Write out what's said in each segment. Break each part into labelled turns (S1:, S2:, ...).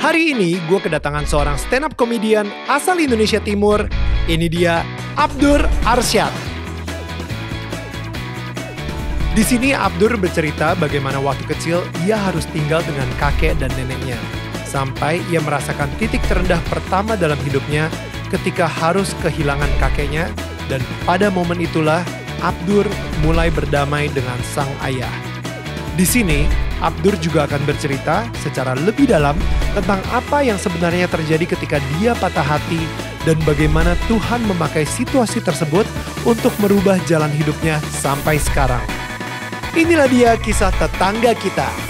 S1: Hari ini gue kedatangan seorang stand up komedian asal Indonesia Timur. Ini dia Abdur Arsyad. Di sini Abdur bercerita bagaimana waktu kecil ia harus tinggal dengan kakek dan neneknya. Sampai ia merasakan titik terendah pertama dalam hidupnya ketika harus kehilangan kakeknya dan pada momen itulah Abdur mulai berdamai dengan sang ayah. Di sini, Abdur juga akan bercerita secara lebih dalam tentang apa yang sebenarnya terjadi ketika dia patah hati dan bagaimana Tuhan memakai situasi tersebut untuk merubah jalan hidupnya sampai sekarang. Inilah dia kisah tetangga kita.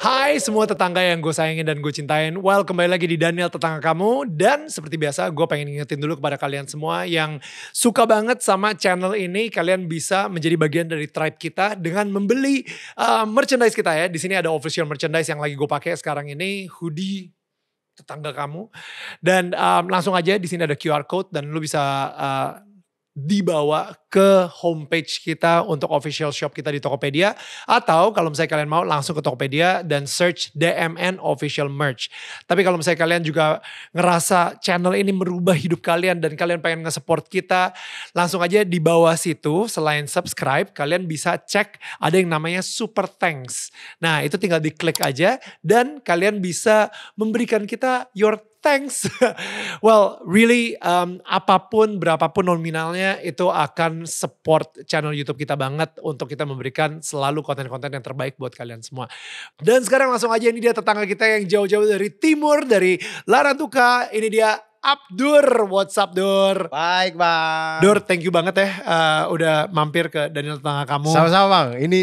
S1: Hai semua tetangga yang gue sayangin dan gue cintain. Well, kembali lagi di Daniel Tetangga Kamu. Dan seperti biasa gue pengen ingetin dulu kepada kalian semua yang suka banget sama channel ini. Kalian bisa menjadi bagian dari tribe kita dengan membeli uh, merchandise kita ya. Di sini ada official merchandise yang lagi gue pakai sekarang ini. Hoodie tetangga kamu. Dan um, langsung aja di sini ada QR code dan lu bisa uh, dibawa ke homepage kita untuk official shop kita di Tokopedia atau kalau misalnya kalian mau langsung ke Tokopedia dan search DMN official merch. Tapi kalau misalnya kalian juga ngerasa channel ini merubah hidup kalian dan kalian pengen nge-support kita, langsung aja di bawah situ selain subscribe kalian bisa cek ada yang namanya super thanks. Nah, itu tinggal diklik aja dan kalian bisa memberikan kita your thanks. well, really um, apapun berapapun nominalnya itu akan support channel YouTube kita banget untuk kita memberikan selalu konten-konten yang terbaik buat kalian semua. Dan sekarang langsung aja ini dia tetangga kita yang jauh-jauh dari timur dari Larantuka. Ini dia Abdur, what's up Dur? Baik bang. Dur, thank you banget ya uh, udah mampir ke Daniel tetangga kamu. Sama-sama
S2: bang. Ini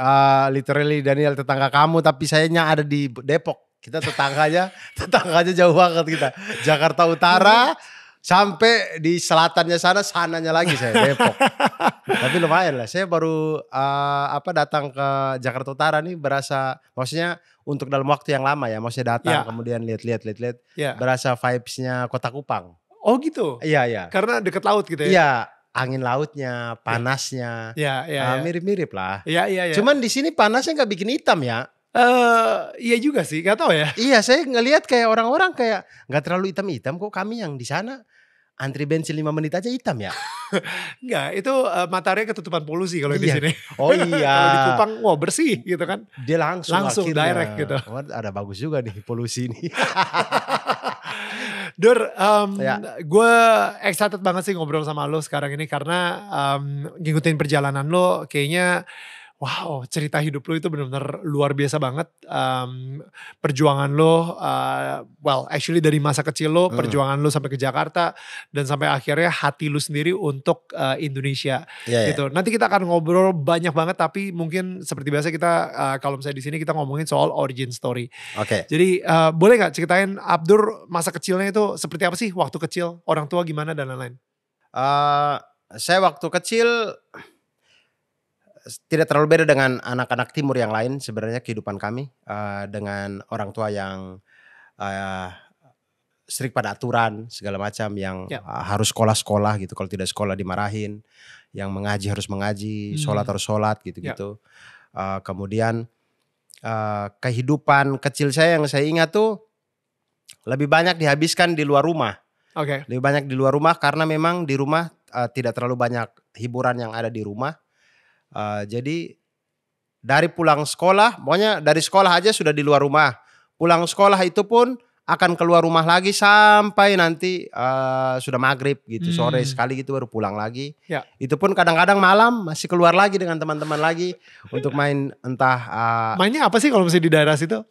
S2: uh, literally Daniel tetangga kamu, tapi sayanya ada di Depok. Kita tetangganya, tetangganya jauh banget kita. Jakarta Utara sampai di selatannya sana, sananya lagi saya Depok. Tapi lumayan lah. Saya baru uh, apa datang ke Jakarta Utara nih berasa maksudnya untuk dalam waktu yang lama ya. Maksudnya datang ya. kemudian lihat-lihat lihat-lihat ya. berasa vibes-nya Kota Kupang. Oh gitu. Iya,
S1: iya. Karena dekat
S2: laut gitu ya. Iya, angin lautnya, ya. panasnya. Iya, iya. Mirip-mirip ya. uh, mirip -mirip lah. Iya, iya, iya. Cuman di sini panasnya nggak bikin hitam ya. Uh, iya juga sih, gak tau ya. Iya, saya ngelihat kayak orang-orang kayak nggak terlalu hitam-hitam kok kami yang di sana antri bensin lima menit aja hitam ya.
S1: Enggak, itu uh, eh, matahari ketutupan polusi kalau iya. di sini. Oh iya. kalau di Kupang wah bersih gitu kan.
S2: Dia langsung langsung akhirnya. direct gitu. Wah, oh, ada bagus juga nih polusi ini.
S1: Dur, um, ya. gue excited banget sih ngobrol sama lo sekarang ini karena um, ngikutin perjalanan lo kayaknya wow cerita hidup lo itu benar-benar luar biasa banget um, perjuangan lo, uh, eh, well actually dari masa kecil lo, hmm. perjuangan lo sampai ke Jakarta dan sampai akhirnya hati lo sendiri untuk uh, Indonesia yeah, iya. gitu. Yeah. Nanti kita akan ngobrol banyak banget tapi mungkin seperti biasa kita uh, kalau misalnya di sini kita ngomongin soal origin story. Oke. Okay. Jadi uh, boleh nggak ceritain Abdur masa kecilnya itu seperti apa sih waktu kecil orang tua gimana dan lain-lain?
S2: Uh, saya waktu kecil tidak terlalu beda dengan anak-anak timur yang lain sebenarnya kehidupan kami uh, dengan orang tua yang uh, strict pada aturan segala macam yang ya. uh, harus sekolah-sekolah gitu kalau tidak sekolah dimarahin yang mengaji harus mengaji hmm. sholat harus sholat gitu-gitu ya. uh, kemudian uh, kehidupan kecil saya yang saya ingat tuh lebih banyak dihabiskan di luar rumah Okay. Lebih banyak di luar rumah karena memang di rumah uh, tidak terlalu banyak hiburan yang ada di rumah. Uh, jadi dari pulang sekolah, pokoknya dari sekolah aja sudah di luar rumah. Pulang sekolah itu pun akan keluar rumah lagi sampai nanti uh, sudah maghrib gitu hmm. sore sekali gitu baru pulang lagi. Ya. Itu pun kadang-kadang malam masih keluar lagi dengan teman-teman lagi untuk main entah. Uh, Mainnya apa sih kalau masih di daerah situ?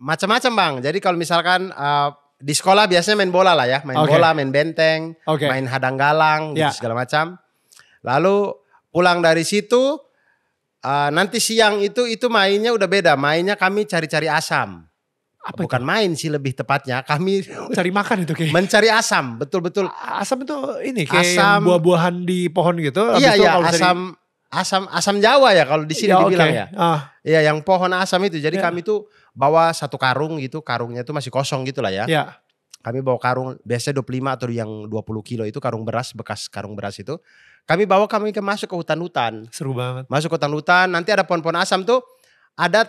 S2: Macam-macam bang. Jadi kalau misalkan uh, di sekolah biasanya main bola lah ya, main okay. bola, main benteng, okay. main hadang galang, gitu, ya. segala macam. Lalu Pulang dari situ uh, nanti siang itu itu mainnya udah beda. Mainnya kami cari-cari asam. Apa Bukan itu? main sih lebih tepatnya. Kami cari makan itu kayak. Mencari asam, betul-betul. Asam itu ini kayak asam, buah-buahan
S1: di pohon gitu.
S2: Iya, iya, asam cari asam asam Jawa ya kalau di sini ya, dibilang okay. ya. Ah. Iya, yang pohon asam itu. Jadi ya. kami tuh bawa satu karung gitu, karungnya tuh masih kosong gitu lah ya. ya. Kami bawa karung biasanya 25 atau yang 20 kilo itu karung beras bekas karung beras itu. Kami bawa kami ke masuk ke hutan-hutan. Seru banget. Masuk ke hutan-hutan, nanti ada pohon-pohon asam tuh ada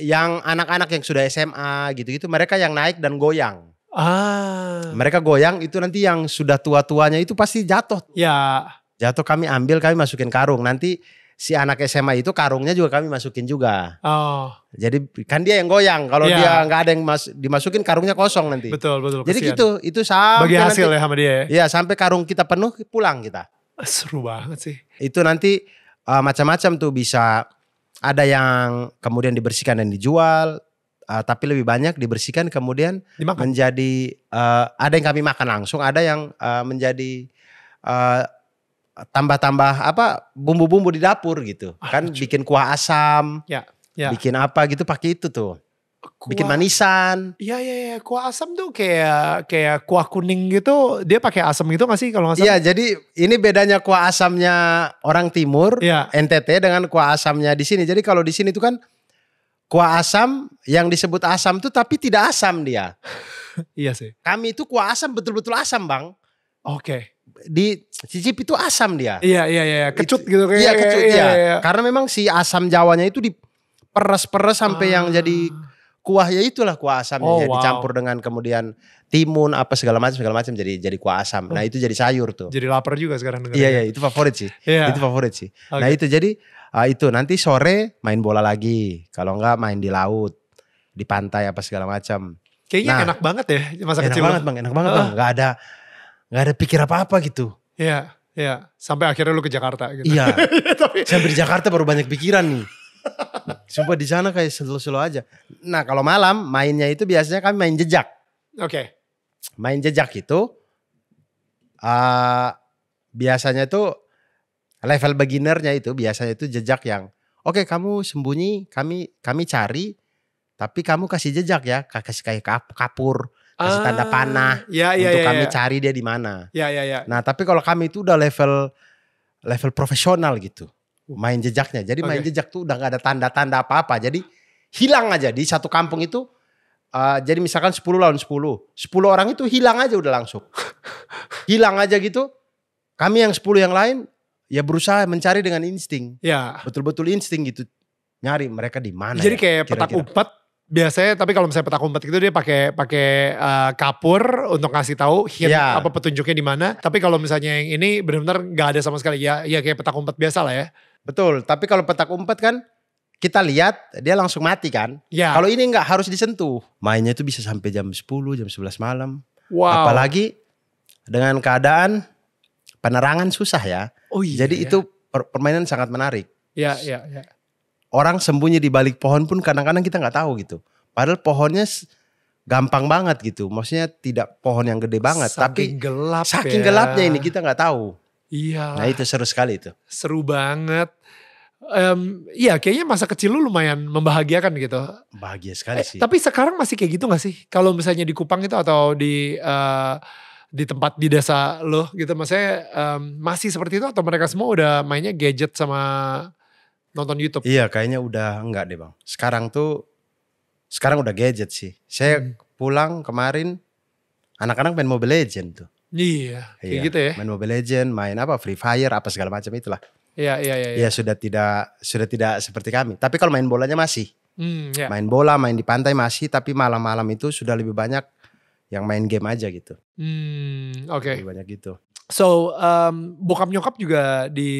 S2: yang anak-anak yang sudah SMA gitu-gitu mereka yang naik dan goyang. Ah. Mereka goyang itu nanti yang sudah tua-tuanya itu pasti jatuh. Ya. Jatuh kami ambil kami masukin karung. Nanti si anak SMA itu karungnya juga kami masukin juga. Oh. Jadi kan dia yang goyang. Kalau ya. dia nggak ada yang mas, dimasukin karungnya kosong nanti. Betul betul. Jadi gitu itu sampai bagi hasil nanti, ya sama dia. Ya iya, sampai karung kita penuh pulang kita. Seru banget sih. Itu nanti uh, macam-macam tuh bisa ada yang kemudian dibersihkan dan dijual, uh, tapi lebih banyak dibersihkan kemudian Dimakan. menjadi uh, ada yang kami makan langsung, ada yang uh, menjadi uh, tambah-tambah apa bumbu-bumbu di dapur gitu. Ah, kan cuman. bikin kuah asam. Ya. Ya. Bikin apa gitu pakai itu tuh kuah, bikin manisan. Iya iya iya, kuah asam tuh kayak kayak kuah kuning gitu, dia pakai asam gitu gak sih kalau nggak salah? Iya, jadi ini bedanya kuah asamnya orang timur ya. NTT dengan kuah asamnya di sini. Jadi kalau di sini tuh kan kuah asam yang disebut asam tuh tapi tidak asam dia. iya sih. Kami itu kuah asam betul-betul asam, Bang. Oke. Okay di cicip itu asam dia. Iya, iya iya iya, kecut It, gitu kayak. Iya kecut iya, iya, iya. iya. Karena memang si asam Jawanya itu diperes-peres sampai ah. yang jadi kuah ya itulah kuah asam oh, ya, wow. dicampur dengan kemudian timun apa segala macam segala macam jadi jadi kuah asam. Nah, oh. itu jadi sayur tuh.
S1: Jadi lapar juga sekarang Iya, iya,
S2: itu favorit sih. yeah. Itu favorit sih. Okay. Nah, itu jadi uh, itu nanti sore main bola lagi. Kalau enggak main di laut, di pantai apa segala macam. Kayaknya nah, enak banget ya masa enak kecil. Enak banget, Bang. Enak banget, uh. Bang. Enggak ada enggak ada pikir apa-apa gitu. Iya,
S1: yeah, iya. Sampai akhirnya lu ke Jakarta gitu. Iya.
S2: Tapi... Sampai di Jakarta baru banyak pikiran nih. Sumpah di sana kayak selo-selo aja. Nah kalau malam mainnya itu biasanya kami main jejak. Oke. Okay. Main jejak itu uh, biasanya itu level beginnernya itu biasanya itu jejak yang oke okay, kamu sembunyi kami kami cari tapi kamu kasih jejak ya kasih kayak kapur kasih ah, tanda panah ya, ya, untuk ya, ya, kami ya. cari dia di mana. Ya ya ya. Nah tapi kalau kami itu udah level level profesional gitu main jejaknya. Jadi okay. main jejak tuh udah gak ada tanda-tanda apa-apa. Jadi hilang aja di satu kampung itu. Uh, jadi misalkan 10 lawan 10. 10 orang itu hilang aja udah langsung. hilang aja gitu. Kami yang 10 yang lain ya berusaha mencari dengan insting. Ya. Betul-betul insting gitu. Nyari mereka di mana. Jadi ya, kayak petak umpet biasanya tapi kalau misalnya petak umpet gitu dia
S1: pakai pakai uh, kapur untuk ngasih tahu hint ya. apa petunjuknya di mana. Tapi kalau misalnya
S2: yang ini benar-benar nggak ada sama sekali. Ya ya kayak petak umpet biasa lah ya. Betul, tapi kalau petak umpet kan kita lihat dia langsung mati kan. Ya. Kalau ini nggak harus disentuh. Mainnya itu bisa sampai jam 10, jam 11 malam. Wow. Apalagi dengan keadaan penerangan susah ya. Oh iya. Jadi ya. itu permainan sangat menarik.
S1: Iya, iya, iya.
S2: Orang sembunyi di balik pohon pun kadang-kadang kita nggak tahu gitu. Padahal pohonnya gampang banget gitu. Maksudnya tidak pohon yang gede banget, saking tapi gelap saking ya. gelapnya ini kita nggak tahu.
S1: Iya. Nah itu
S2: seru sekali itu.
S1: Seru banget. Um, iya kayaknya masa kecil lu lumayan membahagiakan gitu.
S2: Bahagia sekali eh, sih. tapi
S1: sekarang masih kayak gitu gak sih? Kalau misalnya di Kupang itu atau di uh, di tempat di desa lo gitu. Maksudnya
S2: um, masih seperti itu atau mereka semua udah mainnya gadget sama nonton Youtube? Iya kayaknya udah enggak deh bang. Sekarang tuh, sekarang udah gadget sih. Saya hmm. pulang kemarin anak-anak main Mobile Legend tuh. Iya, kayak iya. gitu ya. Main Mobile Legend, main apa Free Fire, apa segala macam itulah.
S1: Iya, iya, iya. Iya, ya, sudah
S2: tidak sudah tidak seperti kami. Tapi kalau main bolanya masih. Hmm, yeah. Main bola, main di pantai masih, tapi malam-malam itu sudah lebih banyak yang main game aja gitu. Hmm, oke. Okay. Lebih banyak gitu. So,
S1: um, bokap nyokap juga di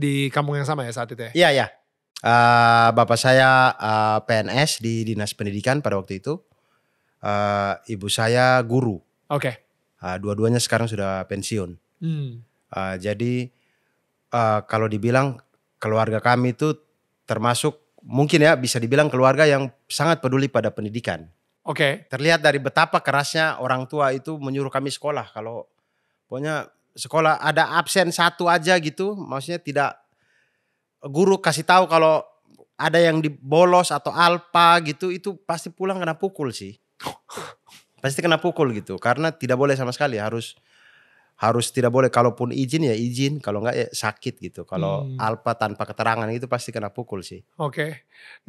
S1: di kampung yang sama ya saat itu ya? Iya,
S2: iya. Uh, bapak saya uh, eh, PNS di Dinas Pendidikan pada waktu itu. Uh, ibu saya guru. Oke. Okay. Uh, dua-duanya sekarang sudah pensiun. Hmm. Uh, jadi uh, kalau dibilang keluarga kami itu termasuk mungkin ya bisa dibilang keluarga yang sangat peduli pada pendidikan. Oke. Okay. Terlihat dari betapa kerasnya orang tua itu menyuruh kami sekolah. Kalau pokoknya sekolah ada absen satu aja gitu, maksudnya tidak guru kasih tahu kalau ada yang dibolos atau alpa gitu itu pasti pulang kena pukul sih. pasti kena pukul gitu karena tidak boleh sama sekali harus harus tidak boleh kalaupun izin ya izin kalau enggak ya sakit gitu kalau hmm. alpa tanpa keterangan itu pasti kena pukul sih
S1: oke okay.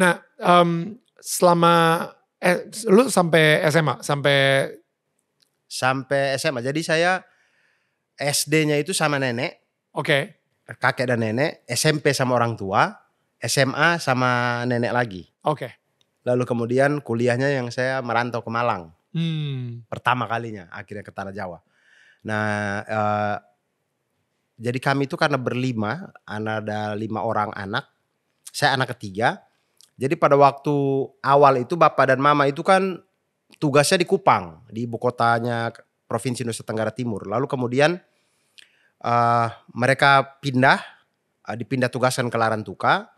S1: nah um, selama eh, lu sampai
S2: SMA sampai sampai SMA jadi saya SD-nya itu sama nenek oke okay. kakek dan nenek SMP sama orang tua SMA sama nenek lagi oke okay. lalu kemudian kuliahnya yang saya merantau ke Malang
S1: Hmm.
S2: Pertama kalinya akhirnya ke tanah Jawa. Nah, uh, jadi kami itu karena berlima, anak ada lima orang anak. Saya anak ketiga. Jadi pada waktu awal itu bapak dan mama itu kan tugasnya di Kupang, di ibu kotanya Provinsi Nusa Tenggara Timur. Lalu kemudian uh, mereka pindah, uh, dipindah tugaskan ke Larantuka.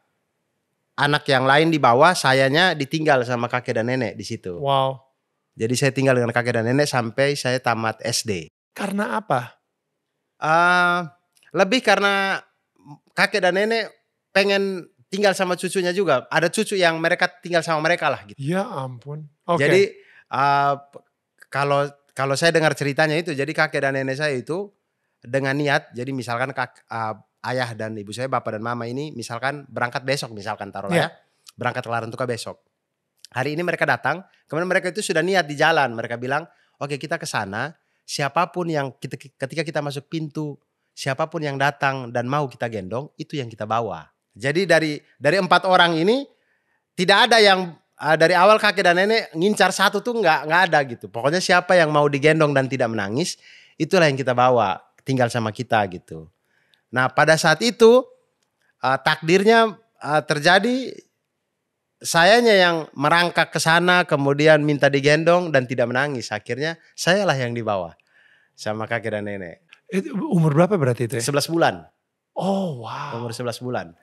S2: Anak yang lain di bawah, sayanya ditinggal sama kakek dan nenek di situ. Wow. Jadi saya tinggal dengan kakek dan nenek sampai saya tamat SD. Karena apa? Uh, lebih karena kakek dan nenek pengen tinggal sama cucunya juga. Ada cucu yang mereka tinggal sama mereka lah
S1: gitu. Ya ampun. Okay. Jadi
S2: uh, kalau kalau saya dengar ceritanya itu, jadi kakek dan nenek saya itu dengan niat, jadi misalkan kak, uh, ayah dan ibu saya, bapak dan mama ini, misalkan berangkat besok, misalkan taruh yeah. Ya. ya, berangkat ke Larantuka besok. Hari ini mereka datang, kemudian mereka itu sudah niat di jalan. Mereka bilang, oke okay, kita ke sana. Siapapun yang kita, ketika kita masuk pintu, siapapun yang datang dan mau kita gendong, itu yang kita bawa. Jadi dari dari empat orang ini tidak ada yang eh, dari awal kakek dan nenek ngincar satu tuh nggak nggak ada gitu. Pokoknya siapa yang mau digendong dan tidak menangis, itulah yang kita bawa tinggal sama kita gitu. Nah pada saat itu eh, takdirnya eh, terjadi sayanya yang merangkak ke sana kemudian minta digendong dan tidak menangis akhirnya sayalah yang dibawa sama kakek dan nenek umur berapa berarti itu ya? 11 bulan oh wow umur 11 bulan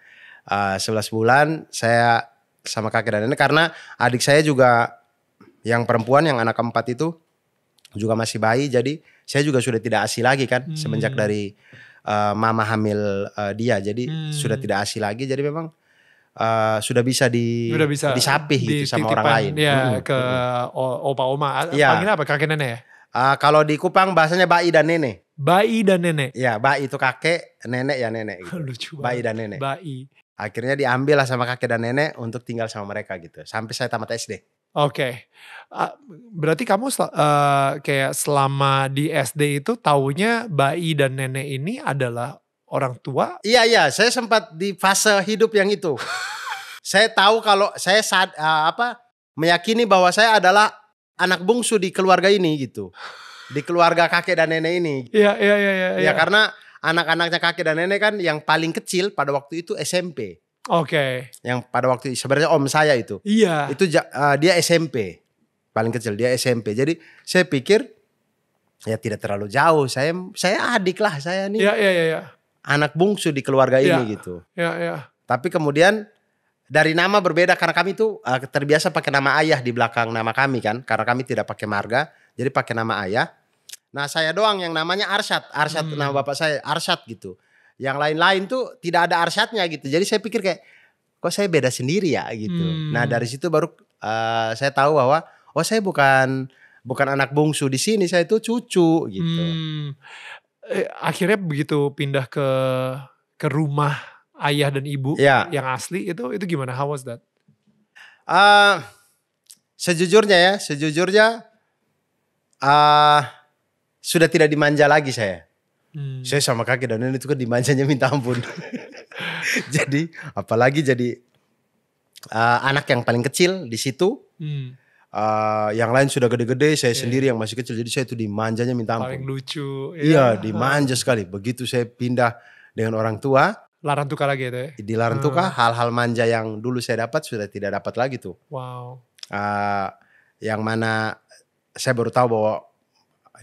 S2: uh, ah, 11 bulan saya sama kakek dan nenek karena adik saya juga yang perempuan yang anak keempat itu juga masih bayi jadi saya juga sudah tidak asi lagi kan hmm. semenjak dari uh, mama hamil uh, dia jadi hmm. sudah tidak asi lagi jadi memang uh, sudah bisa di sudah bisa disapih di, gitu sama titipan, orang lain. ya hmm. ke hmm. opa oma ya. panggil apa kakek nenek ya? Uh, kalau di Kupang bahasanya bayi dan nenek. bayi dan nenek. Ya, bayi itu kakek, nenek ya nenek gitu. Lucu banget. bayi dan nenek. bayi Akhirnya diambil lah sama kakek dan nenek untuk tinggal sama mereka gitu. Sampai saya tamat SD.
S1: Oke, okay. uh, berarti kamu uh, kayak selama di SD itu taunya bayi dan nenek ini
S2: adalah orang tua? Iya iya, saya sempat di fase hidup yang itu. saya tahu kalau saya saat uh, apa meyakini bahwa saya adalah anak bungsu di keluarga ini gitu. Di keluarga kakek dan nenek ini. Iya iya iya iya. Ya, ya karena anak-anaknya kakek dan nenek kan yang paling kecil pada waktu itu SMP. Oke. Okay. Yang pada waktu itu sebenarnya om saya itu. Iya. Itu uh, dia SMP. Paling kecil dia SMP. Jadi saya pikir ya tidak terlalu jauh. Saya saya adik lah saya nih. Iya iya iya. iya anak bungsu di keluarga ya. ini
S1: gitu. Ya, ya.
S2: Tapi kemudian dari nama berbeda karena kami tuh uh, terbiasa pakai nama ayah di belakang nama kami kan karena kami tidak pakai marga jadi pakai nama ayah. Nah saya doang yang namanya Arsyad, Arsyad hmm. nama bapak saya Arsyad gitu. Yang lain-lain tuh tidak ada Arsyadnya gitu. Jadi saya pikir kayak kok saya beda sendiri ya gitu. Hmm. Nah dari situ baru uh, saya tahu bahwa oh saya bukan bukan anak bungsu di sini saya itu cucu gitu. Hmm eh, akhirnya
S1: begitu pindah ke ke rumah ayah dan ibu yeah. yang asli itu itu gimana
S2: how was that? Uh, sejujurnya ya, sejujurnya uh, sudah tidak dimanja lagi saya. Hmm. Saya sama kakek dan nenek itu kan dimanjanya minta ampun. jadi apalagi jadi uh, anak yang paling kecil di situ. Hmm uh, yang lain sudah gede-gede, saya yeah. sendiri yang masih kecil. Jadi saya itu dimanjanya minta ampun. Paling
S1: lucu. Iya, yeah. dimanja
S2: sekali. Begitu saya pindah dengan orang tua.
S1: Larang tukar lagi itu ya? Di
S2: larang hmm. Ah. tukar, hal-hal manja yang dulu saya dapat sudah tidak dapat lagi tuh. Wow. Uh, yang mana saya baru tahu bahwa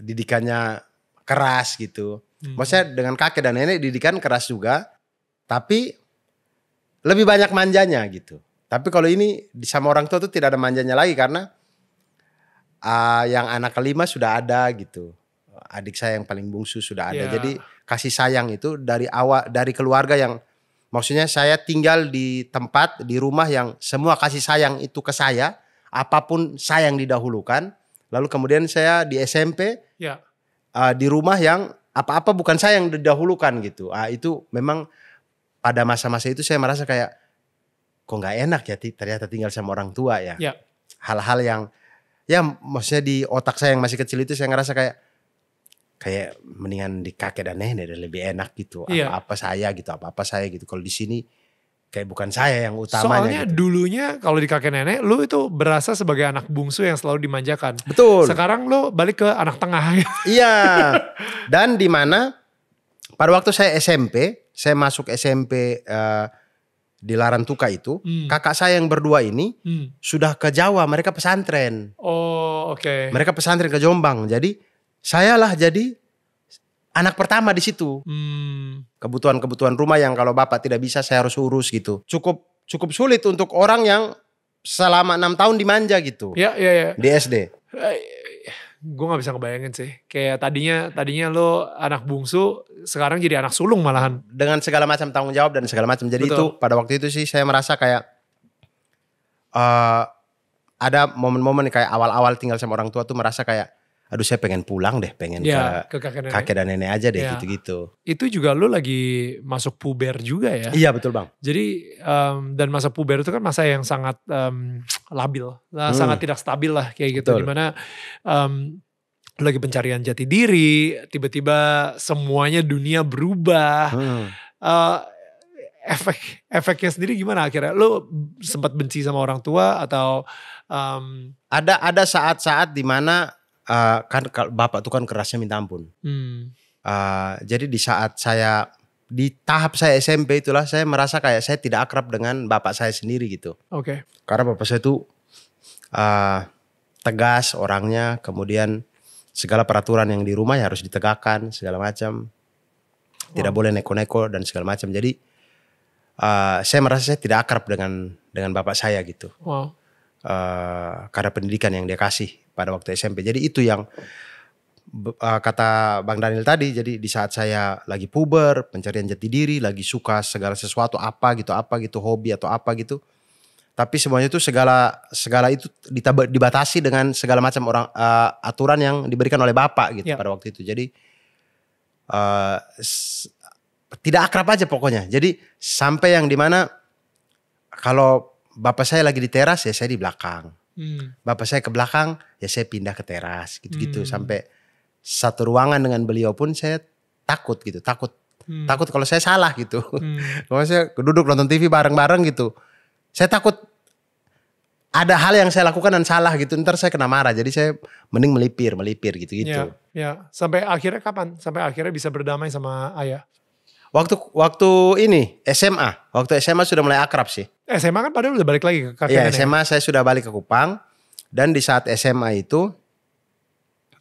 S2: didikannya keras gitu. Hmm. Maksudnya dengan kakek dan nenek didikan keras juga. Tapi lebih banyak manjanya gitu. Tapi kalau ini sama orang tua tuh tidak ada manjanya lagi karena uh, yang anak kelima sudah ada gitu adik saya yang paling bungsu sudah ada yeah. jadi kasih sayang itu dari awal dari keluarga yang maksudnya saya tinggal di tempat di rumah yang semua kasih sayang itu ke saya apapun sayang didahulukan lalu kemudian saya di SMP yeah. Iya. uh, di rumah yang apa-apa bukan saya yang didahulukan gitu uh, itu memang pada masa-masa itu saya merasa kayak kok nggak enak ya ternyata tinggal sama orang tua ya iya. hal-hal yeah. yang ya maksudnya di otak saya yang masih kecil itu saya ngerasa kayak kayak mendingan di kakek dan nenek dan lebih enak gitu apa iya. apa saya gitu apa apa saya gitu kalau di sini kayak bukan saya yang utamanya. Soalnya
S1: gitu. dulunya kalau di kakek nenek lu itu berasa sebagai anak bungsu yang selalu dimanjakan. Betul.
S2: Sekarang lu balik ke anak tengah. iya. Dan di mana pada waktu saya SMP, saya masuk SMP uh, eh, di Larantuka itu, hmm. kakak saya yang berdua ini hmm. sudah ke Jawa, mereka pesantren.
S1: Oh, oke. Okay. Mereka
S2: pesantren ke Jombang. Jadi saya lah jadi anak pertama di situ. Hmm. Kebutuhan-kebutuhan rumah yang kalau bapak tidak bisa saya harus urus gitu. Cukup cukup sulit untuk orang yang selama enam tahun dimanja gitu. Iya, iya, iya. Di SD. Eh, gue nggak bisa ngebayangin sih.
S1: Kayak tadinya tadinya lo anak bungsu, sekarang
S2: jadi anak sulung malahan. Dengan segala macam tanggung jawab dan segala macam. Jadi Betul. itu pada waktu itu sih saya merasa kayak uh, ada momen-momen kayak awal-awal tinggal sama orang tua tuh merasa kayak aduh saya pengen pulang deh, pengen ya, ke, ke kakek, kakek dan nenek aja deh ya. gitu-gitu. Ya.
S1: Itu juga lu lagi masuk puber juga ya? Iya betul bang. Jadi um, dan masa puber itu kan masa yang sangat um, labil, lah, hmm. sangat tidak stabil lah kayak gitu. Betul. Dimana um, lagi pencarian jati diri, tiba-tiba semuanya dunia berubah. Hmm. Uh, efek efeknya sendiri gimana akhirnya? lu
S2: sempat benci sama orang tua atau um, ada ada saat-saat dimana uh, kan bapak tuh kan kerasnya minta ampun. Hmm. Uh, jadi di saat saya di tahap saya SMP itulah saya merasa kayak saya tidak akrab dengan bapak saya sendiri gitu. Oke. Okay. Karena bapak saya tuh uh, tegas orangnya, kemudian segala peraturan yang di rumah ya harus ditegakkan segala macam. Tidak wow. boleh neko-neko dan segala macam. Jadi uh, saya merasa saya tidak akrab dengan dengan bapak saya gitu. Wow. Eh, karena pendidikan yang dia kasih pada waktu SMP. Jadi itu yang uh, kata Bang Daniel tadi. Jadi di saat saya lagi puber, pencarian jati diri, lagi suka segala sesuatu apa gitu, apa gitu, hobi atau apa gitu. Tapi semuanya itu segala segala itu ditaba, dibatasi dengan segala macam orang uh, aturan yang diberikan oleh bapak gitu yeah. pada waktu itu. Jadi uh, tidak akrab aja pokoknya. Jadi sampai yang dimana kalau bapak saya lagi di teras ya saya di belakang. Hmm. Bapak saya ke belakang ya saya pindah ke teras gitu-gitu hmm. sampai satu ruangan dengan beliau pun saya takut gitu, takut hmm. takut kalau saya salah gitu. Hmm. kalau saya duduk nonton TV bareng-bareng gitu. Saya takut ada hal yang saya lakukan dan salah gitu ntar saya kena marah jadi saya mending melipir melipir gitu gitu
S1: ya, ya. sampai akhirnya kapan sampai akhirnya bisa berdamai sama ayah
S2: waktu waktu ini SMA waktu SMA sudah mulai akrab sih
S1: Eh, SMA kan padahal udah balik lagi ke Katingan. Iya SMA
S2: ya? saya sudah balik ke Kupang dan di saat SMA itu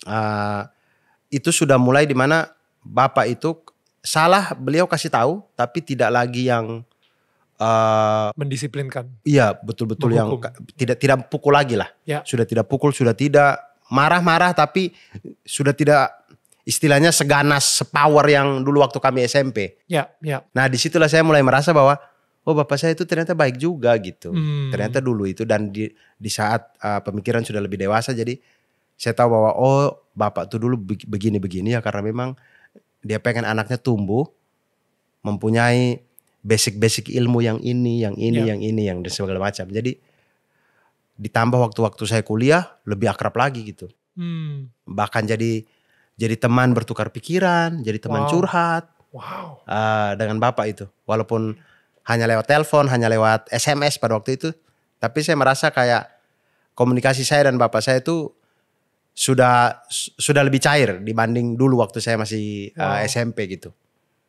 S2: uh, itu sudah mulai dimana bapak itu salah beliau kasih tahu tapi tidak lagi yang uh, mendisiplinkan. Iya betul-betul yang tidak tidak pukul lagi lah. Ya. Sudah tidak pukul sudah tidak marah-marah tapi sudah tidak istilahnya seganas sepower yang dulu waktu kami SMP. Ya, ya. Nah disitulah saya mulai merasa bahwa oh bapak saya itu ternyata baik juga gitu. Hmm. Ternyata dulu itu dan di di saat uh, pemikiran sudah lebih dewasa jadi saya tahu bahwa oh bapak tuh dulu begini-begini ya karena memang dia pengen anaknya tumbuh mempunyai basic-basic ilmu yang ini, yang ini, yeah. yang ini, yang dan segala macam. Jadi ditambah waktu-waktu saya kuliah lebih akrab lagi gitu. Hmm. Bahkan jadi jadi teman bertukar pikiran, jadi teman wow. curhat. Wow. Uh, dengan bapak itu. Walaupun hanya lewat telepon, hanya lewat SMS pada waktu itu. Tapi saya merasa kayak komunikasi saya dan bapak saya itu sudah sudah lebih cair dibanding dulu waktu saya masih eh, wow. uh, SMP gitu.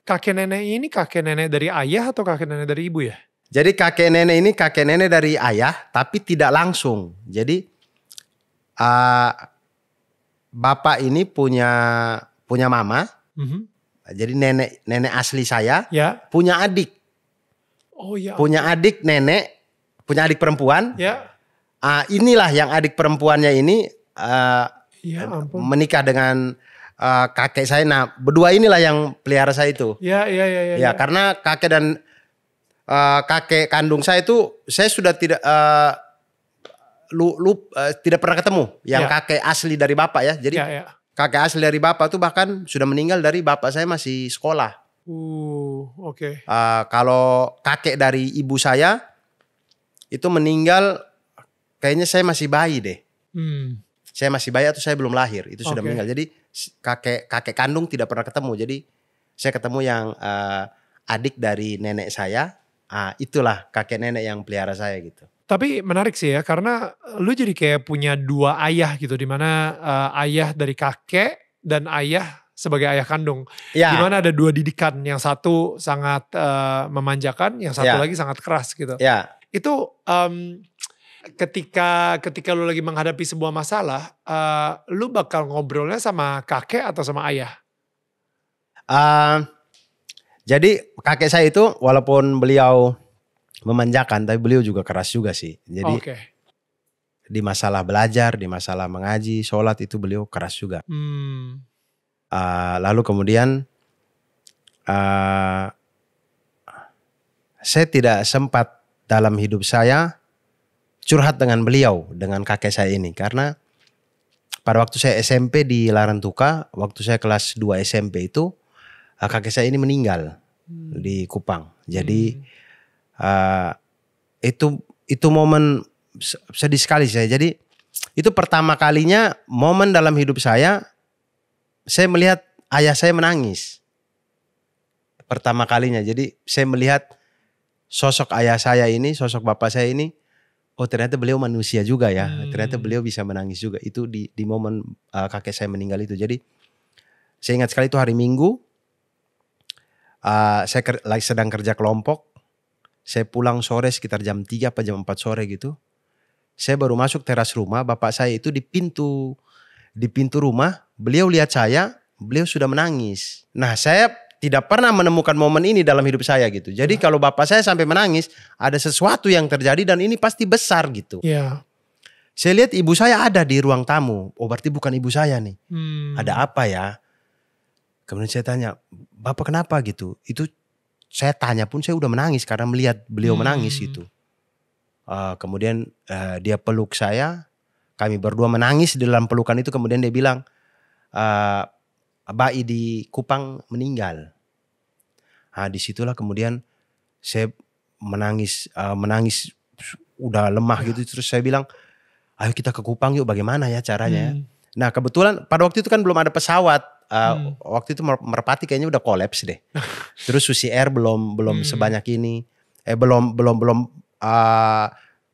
S1: Kakek nenek ini kakek nenek dari ayah atau kakek nenek dari ibu ya?
S2: Jadi kakek nenek ini kakek nenek dari ayah tapi tidak langsung. Jadi uh, bapak ini punya punya mama. Mm -hmm. Jadi nenek nenek asli saya ya. punya adik.
S1: Oh iya. Punya
S2: adik nenek, punya adik perempuan. Ya. Uh, inilah yang adik perempuannya ini uh, ya, ampun. menikah dengan uh, kakek saya. Nah, berdua inilah yang pelihara saya itu. Ya, ya, ya, ya. Ya, ya. karena kakek dan uh, kakek kandung saya itu saya sudah tidak uh, lu, lu uh, tidak pernah ketemu yang ya. kakek asli dari bapak ya. Jadi ya, ya. kakek asli dari bapak itu bahkan sudah meninggal dari bapak saya masih sekolah.
S1: Uh, oke. Okay.
S2: Uh, kalau kakek dari ibu saya itu meninggal kayaknya saya masih bayi deh. Hmm. Saya masih bayi atau saya belum lahir, itu okay. sudah meninggal. Jadi kakek kakek kandung tidak pernah ketemu. Jadi saya ketemu yang uh, adik dari nenek saya. Uh, itulah kakek nenek yang pelihara saya gitu. Tapi menarik sih ya karena
S1: lu jadi kayak punya dua ayah gitu dimana uh, ah, ayah dari kakek dan ayah sebagai ayah kandung. Ya. Dimana ada dua didikan, yang satu sangat uh, memanjakan, yang satu ya. lagi sangat keras gitu. Ya. Itu um, ketika ketika lu lagi menghadapi sebuah masalah, uh, lu bakal ngobrolnya sama kakek atau sama ayah?
S2: Uh, jadi kakek saya itu walaupun beliau memanjakan, tapi beliau juga keras juga sih. Jadi okay. di masalah belajar, di masalah mengaji, sholat itu beliau keras juga.
S1: Hmm.
S2: Uh, lalu kemudian uh, saya tidak sempat dalam hidup saya curhat dengan beliau, dengan kakek saya ini karena pada waktu saya SMP di Larantuka, waktu saya kelas 2 SMP itu uh, kakek saya ini meninggal hmm. di Kupang. Hmm. Jadi hmm. uh, itu itu momen sedih sekali saya. Jadi itu pertama kalinya momen dalam hidup saya saya melihat ayah saya menangis pertama kalinya. Jadi saya melihat sosok ayah saya ini, sosok bapak saya ini, oh ternyata beliau manusia juga ya. Hmm. Ternyata beliau bisa menangis juga. Itu di di momen uh, kakek saya meninggal itu. Jadi saya ingat sekali itu hari Minggu. Uh, saya ker, like, sedang kerja kelompok. Saya pulang sore sekitar jam 3 atau jam 4 sore gitu. Saya baru masuk teras rumah, bapak saya itu di pintu di pintu rumah, beliau lihat saya, beliau sudah menangis. Nah, saya tidak pernah menemukan momen ini dalam hidup saya gitu. Jadi nah. kalau bapak saya sampai menangis, ada sesuatu yang terjadi dan ini pasti besar gitu. Iya. Saya lihat ibu saya ada di ruang tamu. Oh, berarti bukan ibu saya nih. Hmm. Ada apa ya? Kemudian saya tanya, "Bapak kenapa gitu?" Itu saya tanya pun saya udah menangis karena melihat beliau hmm. menangis itu. Uh, eh, kemudian uh, dia peluk saya, kami berdua menangis di dalam pelukan itu kemudian dia bilang uh, ah, Abai di Kupang meninggal. Nah, disitulah kemudian saya menangis uh, menangis udah lemah gitu terus saya bilang ayo kita ke Kupang yuk bagaimana ya caranya. Ya? Hmm. Nah kebetulan pada waktu itu kan belum ada pesawat uh, hmm. waktu itu merpati kayaknya udah kolaps deh. Terus Susi Air belum belum hmm. sebanyak ini. Eh belum belum belum uh,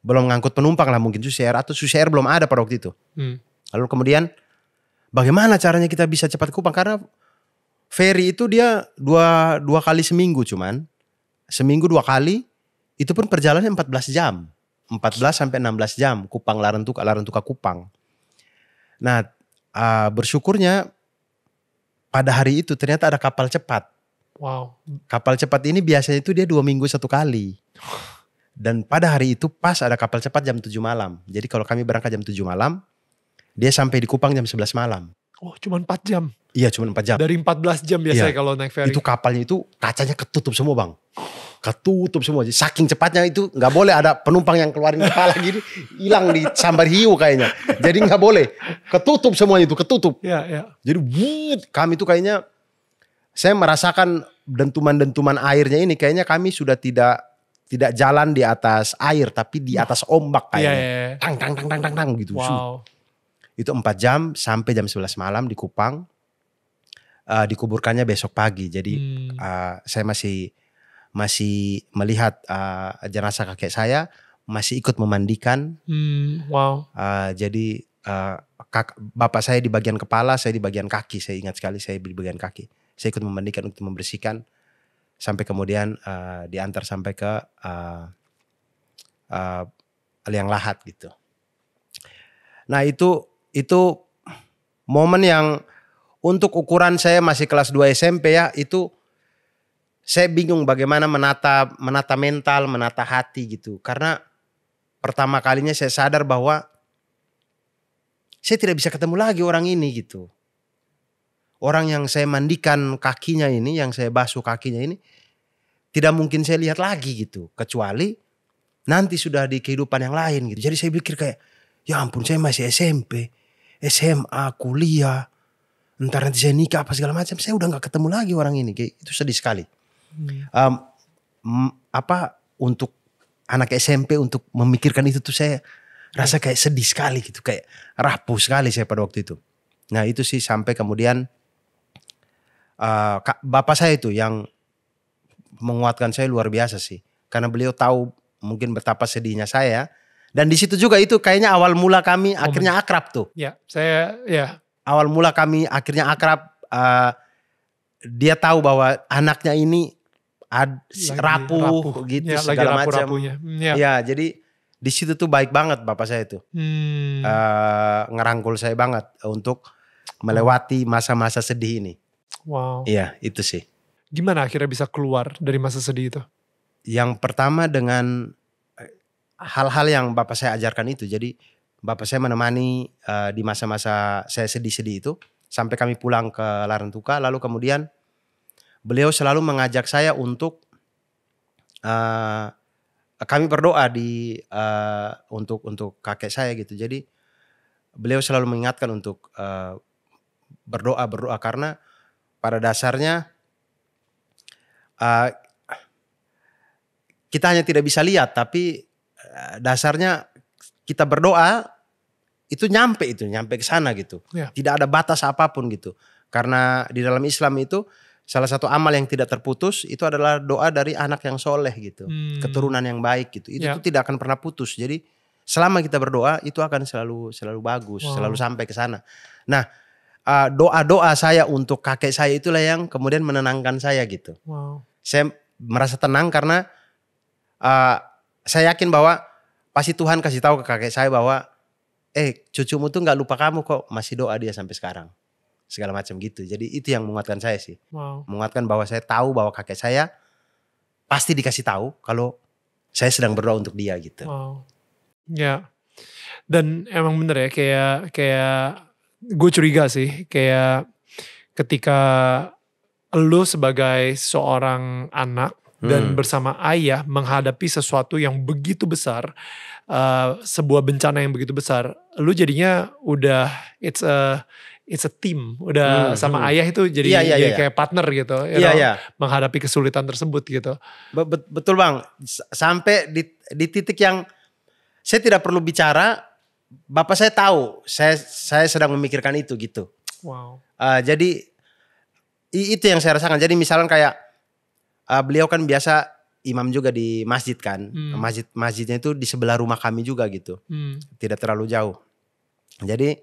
S2: belum ngangkut penumpang lah mungkin Susi Air atau Susi Air belum ada pada waktu itu. Hmm. Lalu kemudian bagaimana caranya kita bisa cepat Kupang karena ferry itu dia dua dua kali seminggu cuman seminggu dua kali itu pun perjalanan 14 jam. 14 sampai 16 jam Kupang Larentuka Larentuka Kupang. Nah, uh, bersyukurnya pada hari itu ternyata ada kapal cepat. Wow. Kapal cepat ini biasanya itu dia dua minggu satu kali. Dan pada hari itu pas ada kapal cepat jam 7 malam. Jadi kalau kami berangkat jam 7 malam, dia sampai di Kupang jam 11 malam. Oh, cuma 4 jam. Iya, cuma 4 jam. Dari 14 jam biasanya iya. kalau naik ferry. Itu kapalnya itu kacanya ketutup semua, Bang. Ketutup semua. Jadi saking cepatnya itu gak boleh ada penumpang yang keluarin kepala gini, hilang di sambar hiu kayaknya. Jadi gak boleh. Ketutup semuanya itu, ketutup. Iya, iya. Jadi wuh, kami itu kayaknya saya merasakan dentuman-dentuman airnya ini kayaknya kami sudah tidak tidak jalan di atas air tapi di atas ombak iya, kayak yeah, yeah, yeah. tang tang tang tang tang tang gitu. Wow. Itu empat jam sampai jam 11 malam di Kupang. Uh, dikuburkannya besok pagi. Jadi hmm. uh, saya masih masih melihat uh, jenazah kakek saya masih ikut memandikan. Hmm, wow. Uh, jadi uh, kak, bapak saya di bagian kepala, saya di bagian kaki. Saya ingat sekali saya di bagian kaki. Saya ikut memandikan untuk membersihkan sampai kemudian uh, diantar sampai ke uh, uh, liang lahat gitu. Nah itu itu momen yang untuk ukuran saya masih kelas 2 SMP ya itu saya bingung bagaimana menata menata mental, menata hati gitu. Karena pertama kalinya saya sadar bahwa saya tidak bisa ketemu lagi orang ini gitu orang yang saya mandikan kakinya ini, yang saya basuh kakinya ini, tidak mungkin saya lihat lagi gitu. Kecuali nanti sudah di kehidupan yang lain gitu. Jadi saya pikir kayak, ya ampun saya masih SMP, SMA, kuliah, ntar nanti saya nikah apa segala macam. Saya udah nggak ketemu lagi orang ini. Kayak, gitu. itu sedih sekali. Hmm. Um, apa untuk anak SMP untuk memikirkan itu tuh saya rasa kayak sedih sekali gitu kayak rapuh sekali saya pada waktu itu. Nah itu sih sampai kemudian uh, bapak saya itu yang menguatkan saya luar biasa sih karena beliau tahu mungkin betapa sedihnya saya dan di situ juga itu kayaknya awal mula kami oh, akhirnya akrab tuh.
S1: Ya, saya ya.
S2: Awal mula kami akhirnya akrab uh, dia tahu bahwa anaknya ini ad, lagi rapuh, rapuh gitu ya, segala macam. Hmm, ya. ya, jadi di situ tuh baik banget bapak saya itu. Hmm. Uh, ngerangkul saya banget untuk melewati masa-masa sedih ini. Wow. Iya, itu sih.
S1: Gimana akhirnya
S2: bisa keluar dari masa sedih itu? Yang pertama dengan eh, hal-hal yang bapak saya ajarkan itu. Jadi bapak saya menemani uh, di masa-masa saya sedih-sedih itu sampai kami pulang ke Larantuka. Lalu kemudian beliau selalu mengajak saya untuk uh, kami berdoa di uh, untuk untuk kakek saya gitu. Jadi beliau selalu mengingatkan untuk uh, berdoa berdoa karena pada dasarnya uh, kita hanya tidak bisa lihat tapi eh, dasarnya kita berdoa itu nyampe itu nyampe ke sana gitu yeah. tidak ada batas apapun gitu karena di dalam Islam itu salah satu amal yang tidak terputus itu adalah doa dari anak yang soleh gitu hmm. keturunan yang baik gitu itu yeah. tuh tidak akan pernah putus jadi selama kita berdoa itu akan selalu selalu bagus wow. selalu sampai ke sana nah Ah, doa-doa saya untuk kakek saya itulah yang kemudian menenangkan saya gitu. Wow. Saya merasa tenang karena uh, saya yakin bahwa pasti Tuhan kasih tahu ke kakek saya bahwa eh cucumu tuh nggak lupa kamu kok masih doa dia sampai sekarang segala macam gitu. Jadi itu yang menguatkan saya sih. Wow. Menguatkan bahwa saya tahu bahwa kakek saya pasti dikasih tahu kalau saya sedang berdoa untuk dia gitu. Wow.
S1: Ya. Dan emang bener ya kayak kayak gue curiga sih kayak ketika lu sebagai seorang anak hmm. dan bersama ayah menghadapi sesuatu yang begitu besar uh, sebuah bencana yang begitu besar lu jadinya udah it's a it's a team udah hmm, sama hmm. ayah itu jadi, yeah, yeah, yeah. kayak partner gitu you yeah, yeah. menghadapi
S2: kesulitan tersebut gitu betul bang sampai di di titik yang saya tidak perlu bicara bapak saya tahu saya saya sedang memikirkan itu gitu. Wow. Uh, jadi itu yang saya rasakan. Jadi misalnya kayak uh, beliau kan biasa imam juga di masjid kan. Hmm. Masjid masjidnya itu di sebelah rumah kami juga gitu. Hmm. Tidak terlalu jauh. Jadi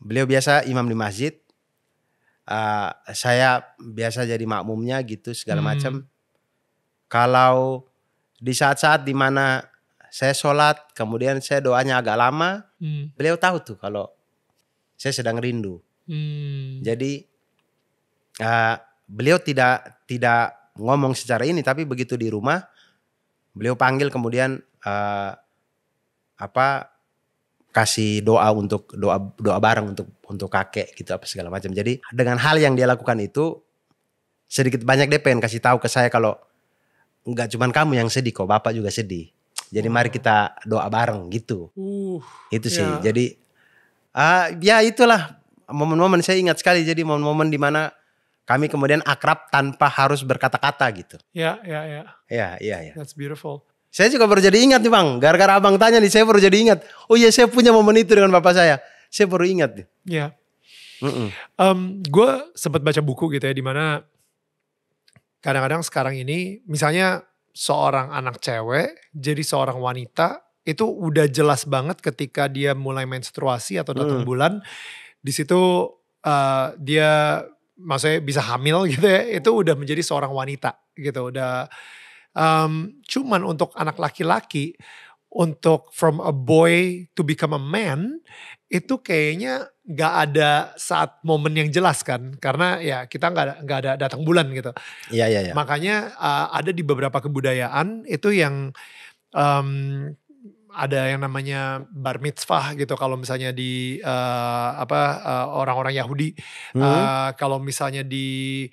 S2: beliau biasa imam di masjid. Uh, saya biasa jadi makmumnya gitu segala hmm. macam. Kalau di saat-saat dimana saya sholat, kemudian saya doanya agak lama, hmm. beliau tahu tuh kalau saya sedang rindu. Hmm. Jadi uh, beliau tidak tidak ngomong secara ini, tapi begitu di rumah beliau panggil kemudian uh, apa kasih doa untuk doa doa bareng untuk untuk kakek gitu apa segala macam. Jadi dengan hal yang dia lakukan itu sedikit banyak dia pengen kasih tahu ke saya kalau nggak cuman kamu yang sedih kok, bapak juga sedih. Jadi mari oh. kita doa bareng gitu. Uh, itu sih. Ya. Jadi uh, ya itulah momen-momen saya ingat sekali jadi momen-momen di mana kami kemudian akrab tanpa harus berkata-kata gitu.
S1: Ya, ya, ya. Ya, ya, ya. That's beautiful.
S2: Saya juga baru jadi ingat nih Bang, gara-gara Abang tanya nih saya baru jadi ingat. Oh iya saya punya momen itu dengan bapak saya. Saya baru ingat nih.
S1: Ya. Mm -mm. um, gue sempat baca buku gitu ya dimana kadang-kadang sekarang ini misalnya seorang anak cewek jadi seorang wanita itu udah jelas banget ketika dia mulai menstruasi atau datang hmm. bulan di situ uh, dia maksudnya bisa hamil gitu ya itu udah menjadi seorang wanita gitu udah um, cuman untuk anak laki-laki untuk from a boy to become a man itu kayaknya nggak ada saat momen yang jelas kan karena ya kita nggak ada nggak ada datang bulan gitu. Iya iya. Ya. Makanya uh, ada di beberapa kebudayaan itu yang um, ada yang namanya bar mitzvah gitu kalau misalnya di uh, apa orang eh, orang-orang Yahudi hmm. uh, kalau misalnya di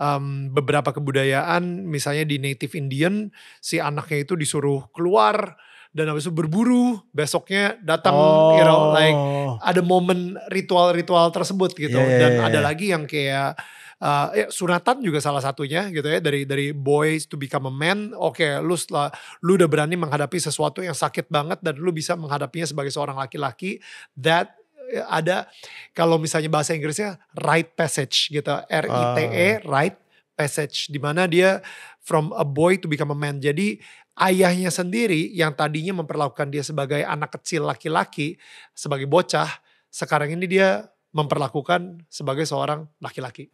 S1: um, beberapa kebudayaan misalnya di native Indian si anaknya itu disuruh keluar dan habis itu berburu besoknya datang oh. you know oh. like ada momen ritual-ritual tersebut gitu yeah, dan yeah. ada lagi yang kayak uh, ya, sunatan juga salah satunya gitu ya dari dari boys to become a man oke okay, lu setelah, lu udah berani menghadapi sesuatu yang sakit banget dan lu bisa menghadapinya sebagai seorang laki-laki that ya, ada kalau misalnya bahasa Inggrisnya right passage gitu R I T E uh. right passage di mana dia from a boy to become a man jadi ayahnya sendiri yang tadinya memperlakukan dia sebagai anak kecil laki-laki, sebagai bocah, sekarang ini dia memperlakukan sebagai seorang laki-laki.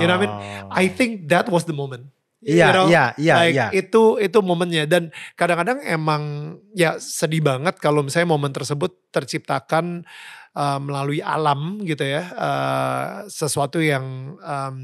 S1: You know what I mean? I oh. think that was the moment. Iya, you iya, iya, iya, iya. Itu itu momennya dan kadang-kadang emang ya sedih banget kalau misalnya momen tersebut terciptakan uh, melalui alam gitu ya, uh, sesuatu yang um,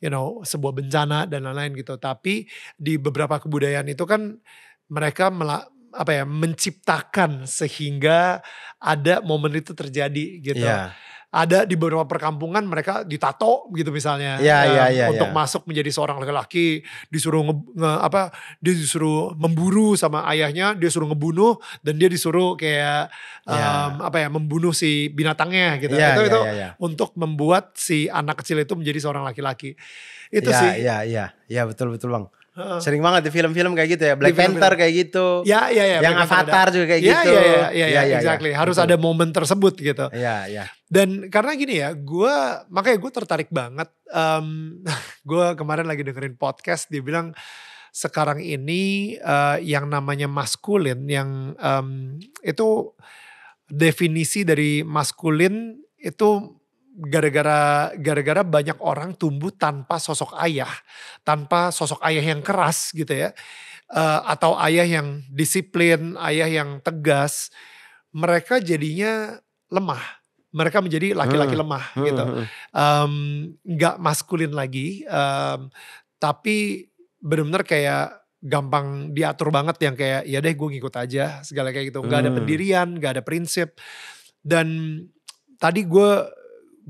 S1: you know sebuah bencana dan lain-lain gitu. Tapi di beberapa kebudayaan itu kan mereka melak apa ya menciptakan sehingga ada momen itu terjadi gitu. Yeah ada di beberapa perkampungan mereka ditato gitu misalnya iya, ya, ya, ya, untuk ya. masuk menjadi seorang laki-laki disuruh nge, nge, apa dia disuruh memburu sama ayahnya dia suruh ngebunuh dan dia disuruh kayak ya. um, apa ya membunuh si binatangnya gitu ya, itu ya, itu ya, ya. untuk membuat si anak kecil itu menjadi seorang laki-laki
S2: itu ya, sih ya ya ya betul betul bang Sering banget di film-film kayak gitu ya, Black Panther kayak gitu. Ya, ya, ya. Yang Black Avatar ada. juga kayak ya, gitu. Ya, ya, ya, ya, ya, exactly. Ya, Harus betul. ada momen tersebut gitu. ya ya. Dan
S1: karena gini ya, gue makanya gue tertarik banget. Um, gue kemarin lagi dengerin podcast, dia bilang sekarang ini uh, yang namanya maskulin, yang um, itu definisi dari maskulin itu gara-gara gara-gara banyak orang tumbuh tanpa sosok ayah, tanpa sosok ayah yang keras gitu ya, uh, atau ayah yang disiplin, ayah yang tegas, mereka jadinya lemah. Mereka menjadi laki-laki hmm. lemah hmm. gitu, hmm, hmm. nggak um, maskulin lagi, um, tapi benar-benar kayak gampang diatur banget yang kayak ya deh gue ngikut aja segala kayak gitu, nggak ada pendirian, nggak ada prinsip, dan tadi gue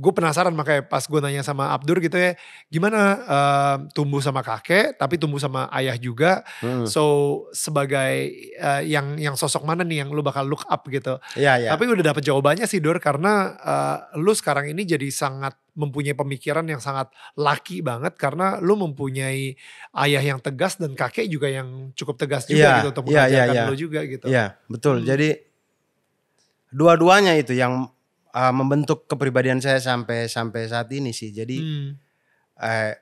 S1: gue penasaran makanya pas gue nanya sama Abdur gitu ya gimana uh, tumbuh sama kakek tapi tumbuh sama ayah juga hmm. so sebagai uh, yang yang sosok mana nih yang lu bakal look up gitu ya, ya. tapi udah dapet jawabannya sih Dur karena uh, lu sekarang ini jadi sangat mempunyai pemikiran yang sangat laki banget karena lu mempunyai ayah yang tegas dan kakek juga yang cukup tegas juga ya, gitu untuk iya, iya, mengajarkan ya, ya, lu juga gitu ya
S2: betul hmm. jadi dua-duanya itu yang uh, membentuk kepribadian saya sampai sampai saat ini sih. Jadi hmm. eh,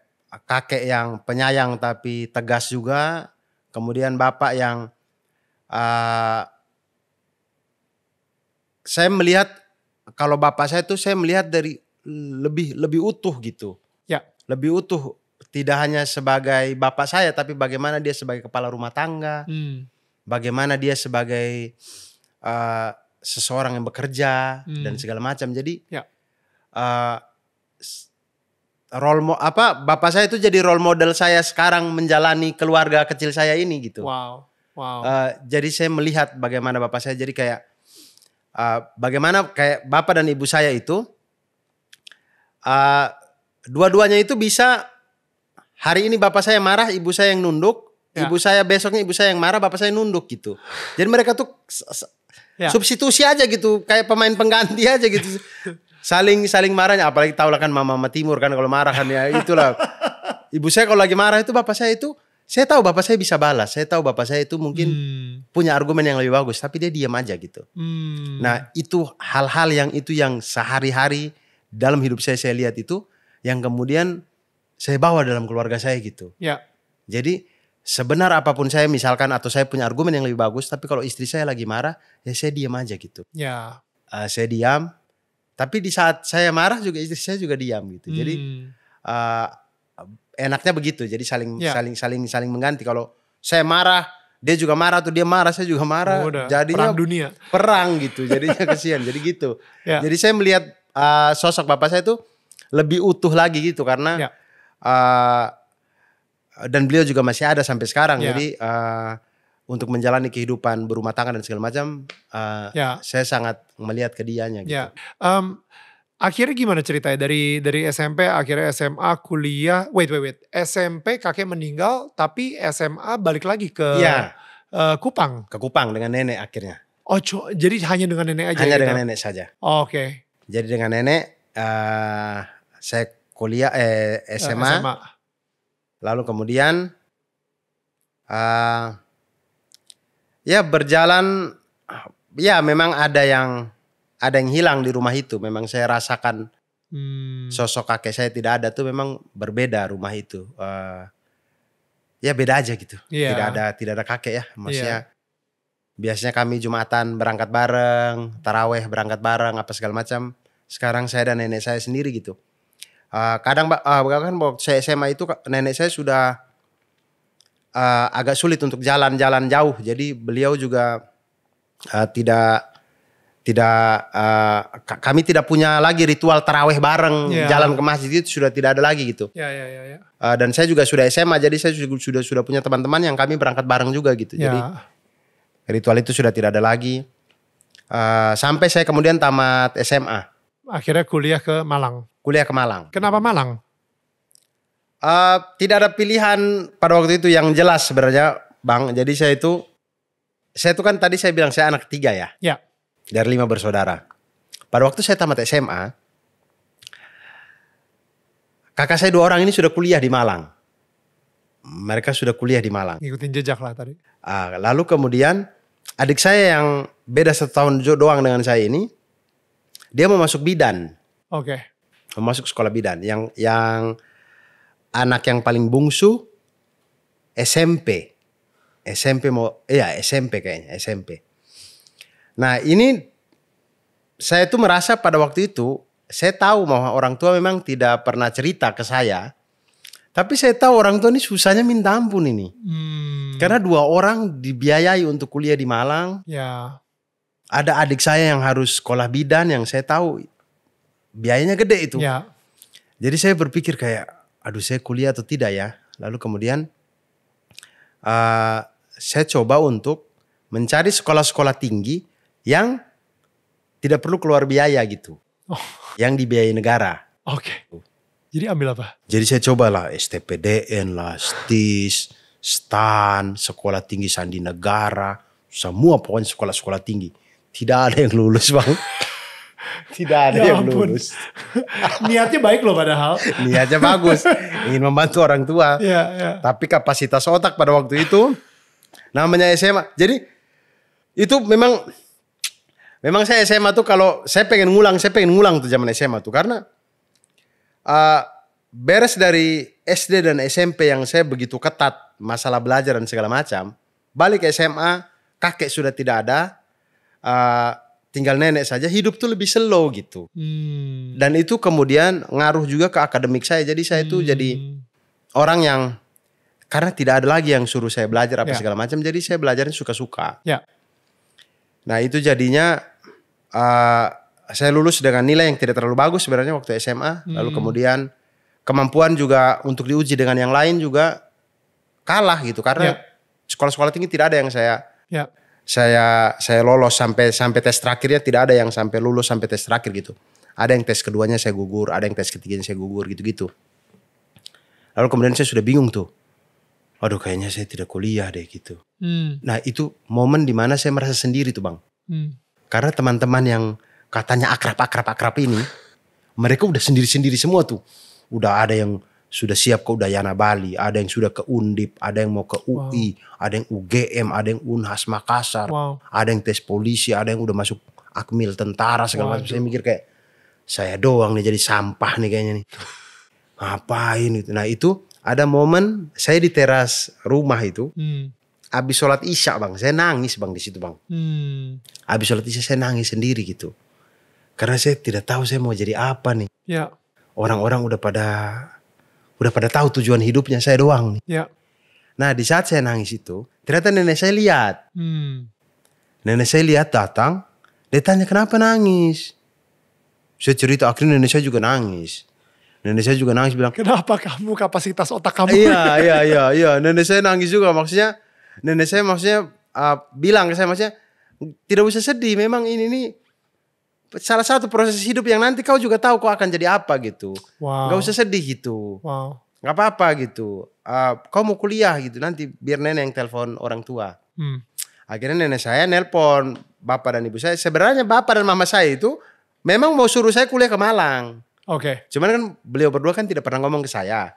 S2: kakek yang penyayang tapi tegas juga, kemudian bapak yang uh, saya melihat kalau bapak saya itu saya melihat dari lebih lebih utuh gitu. Ya. Lebih utuh tidak hanya sebagai bapak saya tapi bagaimana dia sebagai kepala rumah tangga. Hmm. Bagaimana dia sebagai uh, seseorang yang bekerja hmm. dan segala macam. Jadi ya. uh, role mo apa bapak saya itu jadi role model saya sekarang menjalani keluarga kecil saya ini gitu. Wow. Wow. Uh, jadi saya melihat bagaimana bapak saya jadi kayak uh, bagaimana kayak bapak dan ibu saya itu uh, dua-duanya itu bisa hari ini bapak saya marah, ibu saya yang nunduk, Ya. Ibu saya besoknya ibu saya yang marah, bapak saya nunduk gitu. Jadi mereka tuh ya. substitusi aja gitu, kayak pemain pengganti aja gitu. saling saling marahnya apalagi tau lah kan mama mama timur kan kalau marah kan ya itulah. ibu saya kalau lagi marah itu bapak saya itu saya tahu bapak saya bisa balas, saya tahu bapak saya itu mungkin hmm. punya argumen yang lebih bagus, tapi dia diam aja gitu.
S1: Hmm.
S2: Nah itu hal-hal yang itu yang sehari-hari dalam hidup saya saya lihat itu, yang kemudian saya bawa dalam keluarga saya gitu. Ya. Jadi sebenar apapun saya misalkan atau saya punya argumen yang lebih bagus tapi kalau istri saya lagi marah ya saya diam aja gitu ya uh, saya diam tapi di saat saya marah juga istri saya juga diam gitu hmm. jadi uh, eh, enaknya begitu jadi saling yeah. saling saling saling mengganti kalau saya marah dia juga marah tuh dia marah saya juga marah oh, perang dunia perang gitu jadinya kesian jadi gitu yeah. jadi saya melihat uh, sosok bapak saya itu lebih utuh lagi gitu karena yeah. Ya dan beliau juga masih ada sampai sekarang. Yeah. Jadi uh, untuk menjalani kehidupan berumah tangga dan segala macam, uh, eh, yeah. saya sangat melihat ke dianya. Gitu. Yeah. Ya. Um, akhirnya
S1: gimana ceritanya dari dari SMP akhirnya SMA kuliah wait wait wait SMP kakek meninggal tapi SMA balik lagi ke yeah. Ya. uh, Kupang ke Kupang dengan nenek akhirnya oh co- jadi hanya dengan nenek aja hanya ya, dengan nenek saja oh, oke okay.
S2: jadi dengan nenek uh, saya kuliah eh, SMA, SMA Lalu kemudian uh, ya berjalan ya memang ada yang ada yang hilang di rumah itu. Memang saya rasakan hmm. sosok kakek saya tidak ada tuh memang berbeda rumah itu. Uh, ya beda aja gitu. Yeah. Tidak ada tidak ada kakek ya maksudnya. Yeah. Biasanya kami jumatan berangkat bareng, taraweh berangkat bareng, apa segala macam. Sekarang saya dan nenek saya sendiri gitu. Uh, kadang uh, kan waktu saya SMA itu nenek saya sudah uh, agak sulit untuk jalan-jalan jauh. Jadi beliau juga uh, tidak tidak uh, kami tidak punya lagi ritual taraweh bareng yeah. jalan ke masjid itu sudah tidak ada lagi gitu.
S1: Yeah, yeah, yeah, yeah.
S2: Uh, dan saya juga sudah SMA jadi saya juga sudah, sudah punya teman-teman yang kami berangkat bareng juga gitu. Yeah. Jadi ritual itu sudah tidak ada lagi. Uh, sampai saya kemudian tamat SMA
S1: akhirnya kuliah
S2: ke Malang. Kuliah ke Malang. Kenapa Malang? Uh, tidak ada pilihan pada waktu itu yang jelas sebenarnya, Bang. Jadi saya itu, saya itu kan tadi saya bilang saya anak ketiga ya. Ya. Dari lima bersaudara. Pada waktu saya tamat SMA, kakak saya dua orang ini sudah kuliah di Malang. Mereka sudah kuliah di Malang.
S1: Ikutin jejak lah tadi.
S2: Uh, lalu kemudian adik saya yang beda setahun doang dengan saya ini, dia mau masuk bidan. Oke. Okay. Mau masuk sekolah bidan yang yang anak yang paling bungsu SMP. SMP mau ya SMP kayaknya, SMP. Nah, ini saya tuh merasa pada waktu itu saya tahu bahwa orang tua memang tidak pernah cerita ke saya. Tapi saya tahu orang tua ini susahnya minta ampun ini. Hmm. Karena dua orang dibiayai untuk kuliah di Malang. Ya ada adik saya yang harus sekolah bidan yang saya tahu biayanya gede itu. Ya. Jadi saya berpikir kayak, aduh saya kuliah atau tidak ya. Lalu kemudian uh, saya coba untuk mencari sekolah-sekolah tinggi yang tidak perlu keluar biaya gitu. Oh. Yang dibiayai negara.
S1: Oke. Okay. Jadi ambil
S2: apa? Jadi saya cobalah STPDN lah, STIS, STAN, Sekolah Tinggi Sandi Negara, semua pokoknya sekolah-sekolah tinggi tidak ada yang lulus bang. Tidak ada ya yang lulus. Niatnya baik loh padahal. Niatnya bagus, ingin membantu orang tua. Ya, ya. Tapi kapasitas otak pada waktu itu namanya SMA. Jadi itu memang memang saya SMA tuh kalau saya pengen ngulang, saya pengen ngulang tuh zaman SMA tuh karena uh, beres dari SD dan SMP yang saya begitu ketat masalah belajar dan segala macam, balik SMA kakek sudah tidak ada, uh, tinggal nenek saja hidup tuh lebih slow gitu. Hmm. Dan itu kemudian ngaruh juga ke akademik saya. Jadi saya hmm. tuh jadi hmm. orang yang karena tidak ada lagi yang suruh saya belajar apa ya. segala macam. Jadi saya belajarin suka-suka. ya Nah itu jadinya uh, saya lulus dengan nilai yang tidak terlalu bagus sebenarnya waktu SMA. Hmm. Lalu kemudian kemampuan juga untuk diuji dengan yang lain juga kalah gitu karena ya. sekolah-sekolah ya. tinggi tidak ada yang saya ya saya saya lolos sampai sampai tes terakhirnya tidak ada yang sampai lulus sampai tes terakhir gitu. Ada yang tes keduanya saya gugur, ada yang tes ketiganya saya gugur gitu-gitu. Lalu kemudian saya sudah bingung tuh. Aduh kayaknya saya tidak kuliah deh gitu. Hmm. Nah itu momen dimana saya merasa sendiri tuh bang. Hmm. Karena teman-teman yang katanya akrab-akrab-akrab ini. Mereka udah sendiri-sendiri semua tuh. Udah ada yang sudah siap ke Udayana Bali, ada yang sudah ke Undip, ada yang mau ke UI, wow. ada yang UGM, ada yang Unhas Makassar, wow. ada yang tes polisi, ada yang udah masuk akmil tentara segala macam. Saya mikir kayak saya doang nih jadi sampah nih kayaknya nih. Ngapain itu? Nah itu ada momen saya di teras rumah itu. Hmm. Abis sholat isya bang, saya nangis bang di situ bang.
S1: Hmm.
S2: Abis sholat isya saya nangis sendiri gitu, karena saya tidak tahu saya mau jadi apa nih. Ya. Orang-orang udah pada udah pada tahu tujuan hidupnya saya doang nih. Ya. Nah di saat saya nangis itu ternyata nenek saya lihat. Hmm. Nenek saya lihat datang, dia tanya kenapa nangis. Saya cerita akhirnya nenek saya juga nangis. Nenek saya juga nangis bilang kenapa kamu
S1: kapasitas otak kamu? Iya iya iya
S2: iya. Nenek saya nangis juga maksudnya. Nenek saya maksudnya uh, bilang ke saya maksudnya tidak usah sedih memang ini nih salah satu proses hidup yang nanti kau juga tahu kau akan jadi apa gitu. Wow. Gak usah sedih gitu. Wow. Gak apa-apa gitu. Uh, kau mau kuliah gitu nanti biar nenek yang telepon orang tua. Hmm. Akhirnya nenek saya nelpon bapak dan ibu saya. Sebenarnya bapak dan mama saya itu memang mau suruh saya kuliah ke Malang. Oke. Okay. Cuman kan beliau berdua kan tidak pernah ngomong ke saya.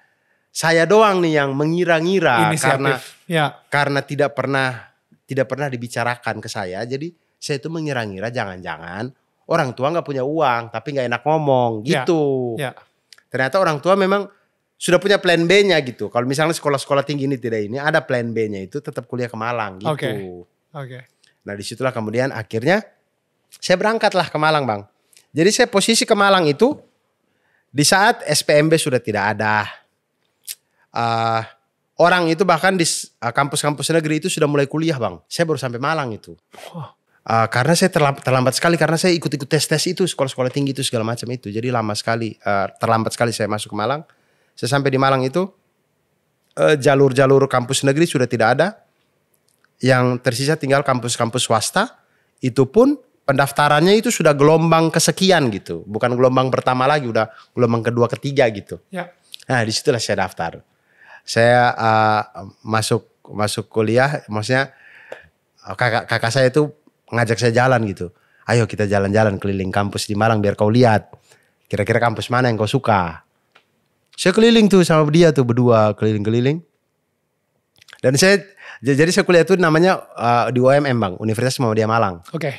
S2: Saya doang nih yang mengira-ngira karena ya. karena tidak pernah tidak pernah dibicarakan ke saya. Jadi saya itu mengira-ngira jangan-jangan orang tua nggak punya uang tapi nggak enak ngomong ya, gitu. Ya, ya. Ternyata orang tua memang sudah punya plan B-nya gitu. Kalau misalnya sekolah-sekolah tinggi ini tidak ini ada plan B-nya itu tetap kuliah ke Malang gitu. Oke. Okay. Okay. Nah disitulah kemudian akhirnya saya berangkatlah ke Malang bang. Jadi saya posisi ke Malang itu di saat SPMB sudah tidak ada. Uh, orang itu bahkan di ah, kampus-kampus negeri itu sudah mulai kuliah bang. Saya baru sampai Malang itu. Oh. Ah, karena saya terlambat, terlambat sekali karena saya ikut-ikut tes-tes itu sekolah-sekolah tinggi itu segala macam itu jadi lama sekali uh, terlambat sekali saya masuk ke Malang saya sampai di Malang itu eh, jalur-jalur uh, kampus negeri sudah tidak ada yang tersisa tinggal kampus-kampus swasta itu pun pendaftarannya itu sudah gelombang kesekian gitu bukan gelombang pertama lagi udah gelombang kedua ketiga gitu ya. nah disitulah saya daftar saya uh, masuk masuk kuliah maksudnya kakak kakak saya itu ngajak saya jalan gitu. Ayo kita jalan-jalan keliling kampus di Malang biar kau lihat. Kira-kira kampus mana yang kau suka. Saya keliling tuh sama dia tuh berdua keliling-keliling. Dan saya jadi saya kuliah tuh namanya uh, di UMM Bang, Universitas Muhammadiyah Malang. Oke. Okay.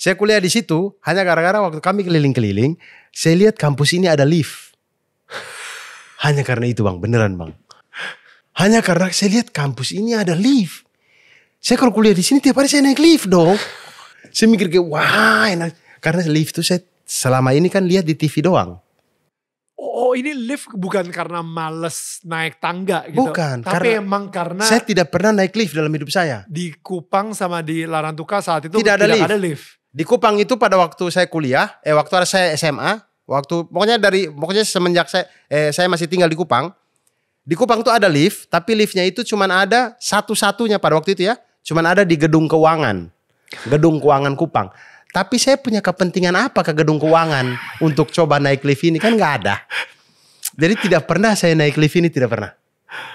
S2: Saya kuliah di situ hanya gara-gara waktu kami keliling-keliling, saya lihat kampus ini ada lift. Hanya karena itu Bang, beneran Bang. Hanya karena saya lihat kampus ini ada lift. Saya kalau kuliah di sini tiap hari saya naik lift dong. Saya mikir kayak wah enak. Karena lift tuh saya selama ini kan lihat di TV doang.
S1: Oh, oh ini lift bukan karena males naik tangga gitu. Bukan. Tapi karena
S2: emang karena. Saya tidak pernah naik lift dalam hidup saya. Di Kupang sama di Larantuka saat itu tidak ada, tidak lift. ada lift. Di Kupang itu pada waktu saya kuliah, eh waktu saya SMA, waktu pokoknya dari pokoknya semenjak saya eh, saya masih tinggal di Kupang. Di Kupang tuh ada lift, tapi liftnya itu cuma ada satu-satunya pada waktu itu ya. Cuman ada di gedung keuangan. Gedung keuangan Kupang. Tapi saya punya kepentingan apa ke gedung keuangan untuk coba naik lift ini kan nggak ada. Jadi tidak pernah saya naik lift ini tidak pernah.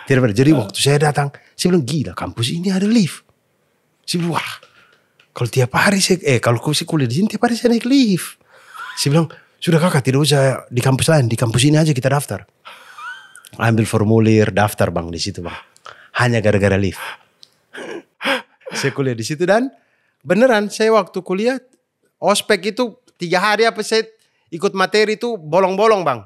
S2: Tidak pernah. Jadi waktu saya datang, saya bilang gila kampus ini ada lift. Saya bilang wah kalau tiap hari saya eh kalau saya kuliah di sini tiap hari saya naik lift. Saya bilang sudah kakak tidak usah di kampus lain di kampus ini aja kita daftar. Ambil formulir daftar bang di situ bang. Hanya gara-gara lift saya kuliah di situ dan beneran saya waktu kuliah ospek itu tiga hari apa saya ikut materi itu bolong-bolong bang.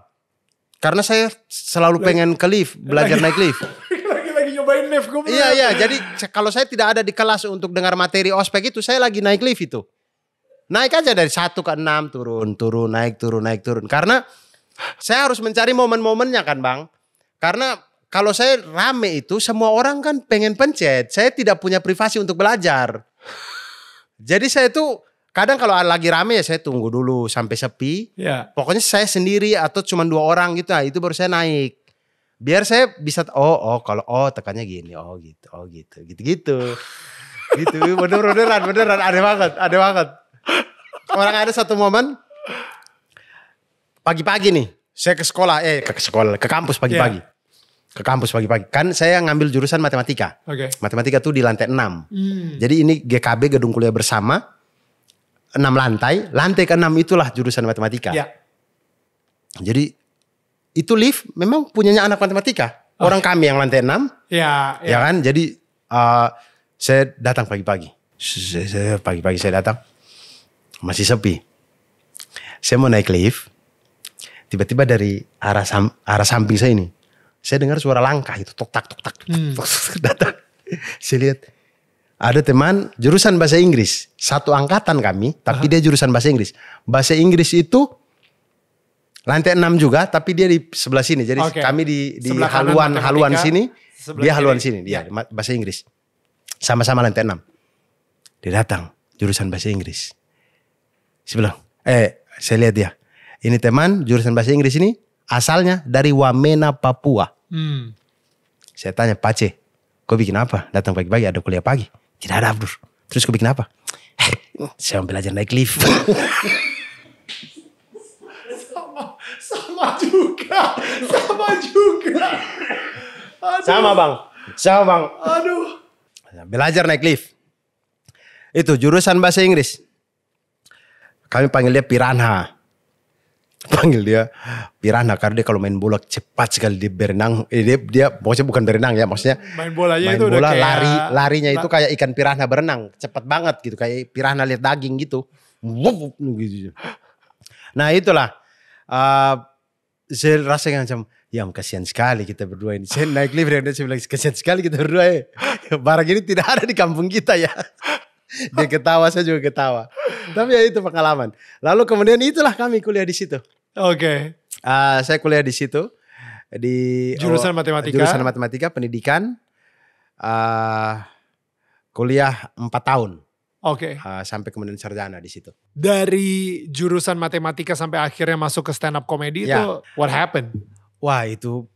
S2: Karena saya selalu lagi, pengen ke lift, belajar lagi, naik lift. Lagi-lagi nyobain lift gue. Iya iya, jadi kalau saya tidak ada di kelas untuk dengar materi ospek itu, saya lagi naik lift itu. Naik aja dari satu ke enam turun, turun, naik, turun, naik, turun. Karena saya harus mencari momen-momennya kan bang. Karena kalau saya rame itu semua orang kan pengen pencet. Saya tidak punya privasi untuk belajar. Jadi saya tuh kadang kalau lagi rame ya saya tunggu dulu sampai sepi. Ya. Pokoknya saya sendiri atau cuma dua orang gitu. Nah, itu baru saya naik. Biar saya bisa oh oh kalau oh tekannya gini. Oh gitu. Oh gitu. Gitu-gitu. gitu bener beneran beneran ada banget, ada banget. Orang ada satu momen pagi-pagi nih saya ke sekolah eh ke sekolah ke kampus pagi-pagi. Yeah ke kampus pagi-pagi. Kan saya ngambil jurusan matematika. Okay. Matematika tuh di lantai 6. Hmm. Jadi ini GKB gedung kuliah bersama 6 lantai, lantai ke-6 itulah jurusan matematika. Yeah. Jadi itu lift memang punyanya anak matematika. Oh. Orang kami yang lantai 6.
S1: Ya, yeah. ya
S2: kan? Jadi uh, saya datang pagi-pagi. Pagi-pagi saya datang. Masih sepi. Saya mau naik lift. Tiba-tiba dari arah sam arah samping saya ini saya dengar suara langkah itu tok tak tok tak hmm. datang saya lihat ada teman jurusan bahasa Inggris satu angkatan kami tapi dia jurusan bahasa Inggris bahasa Inggris itu lantai enam juga tapi dia di sebelah sini jadi okay. kami di di sebelah haluan haluan sini dia haluan sini dia ya. bahasa Inggris sama-sama lantai enam. dia datang jurusan bahasa Inggris sebelah. eh saya lihat dia ini teman jurusan bahasa Inggris ini Asalnya dari Wamena, Papua. Hmm. Saya tanya, Pace, kau bikin apa? Datang pagi-pagi ada kuliah pagi. Tidak ada Abdur. Terus kau bikin apa? saya mau belajar naik lift.
S1: sama, sama juga. Sama juga. Aduh. Sama bang. Sama bang. Aduh.
S2: Belajar naik lift. Itu jurusan bahasa Inggris. Kami panggil dia piranha panggil dia Piranha karena dia kalau main bola cepat sekali dia berenang eh, dia dia maksudnya bukan berenang ya maksudnya main bolanya main itu bola, udah kayak lari larinya itu kayak ikan piranha berenang cepat banget gitu kayak piranha lihat daging gitu, gitu. nah itulah uh, saya yang macam ya kasihan sekali kita berdua ini. Saya naik lift dan saya bilang kasihan sekali kita berdua ya. Barang ini tidak ada di kampung kita ya. Dia ketawa, saya juga ketawa. Tapi ya itu pengalaman. Lalu kemudian itulah kami kuliah di situ. Oke. Okay. Uh, saya kuliah di situ di jurusan matematika. Jurusan matematika pendidikan uh, kuliah 4 tahun. Oke. Okay. Uh, sampai kemudian sarjana di situ.
S1: Dari jurusan matematika sampai akhirnya masuk ke stand up comedy yeah. itu what
S2: happened? Wah, itu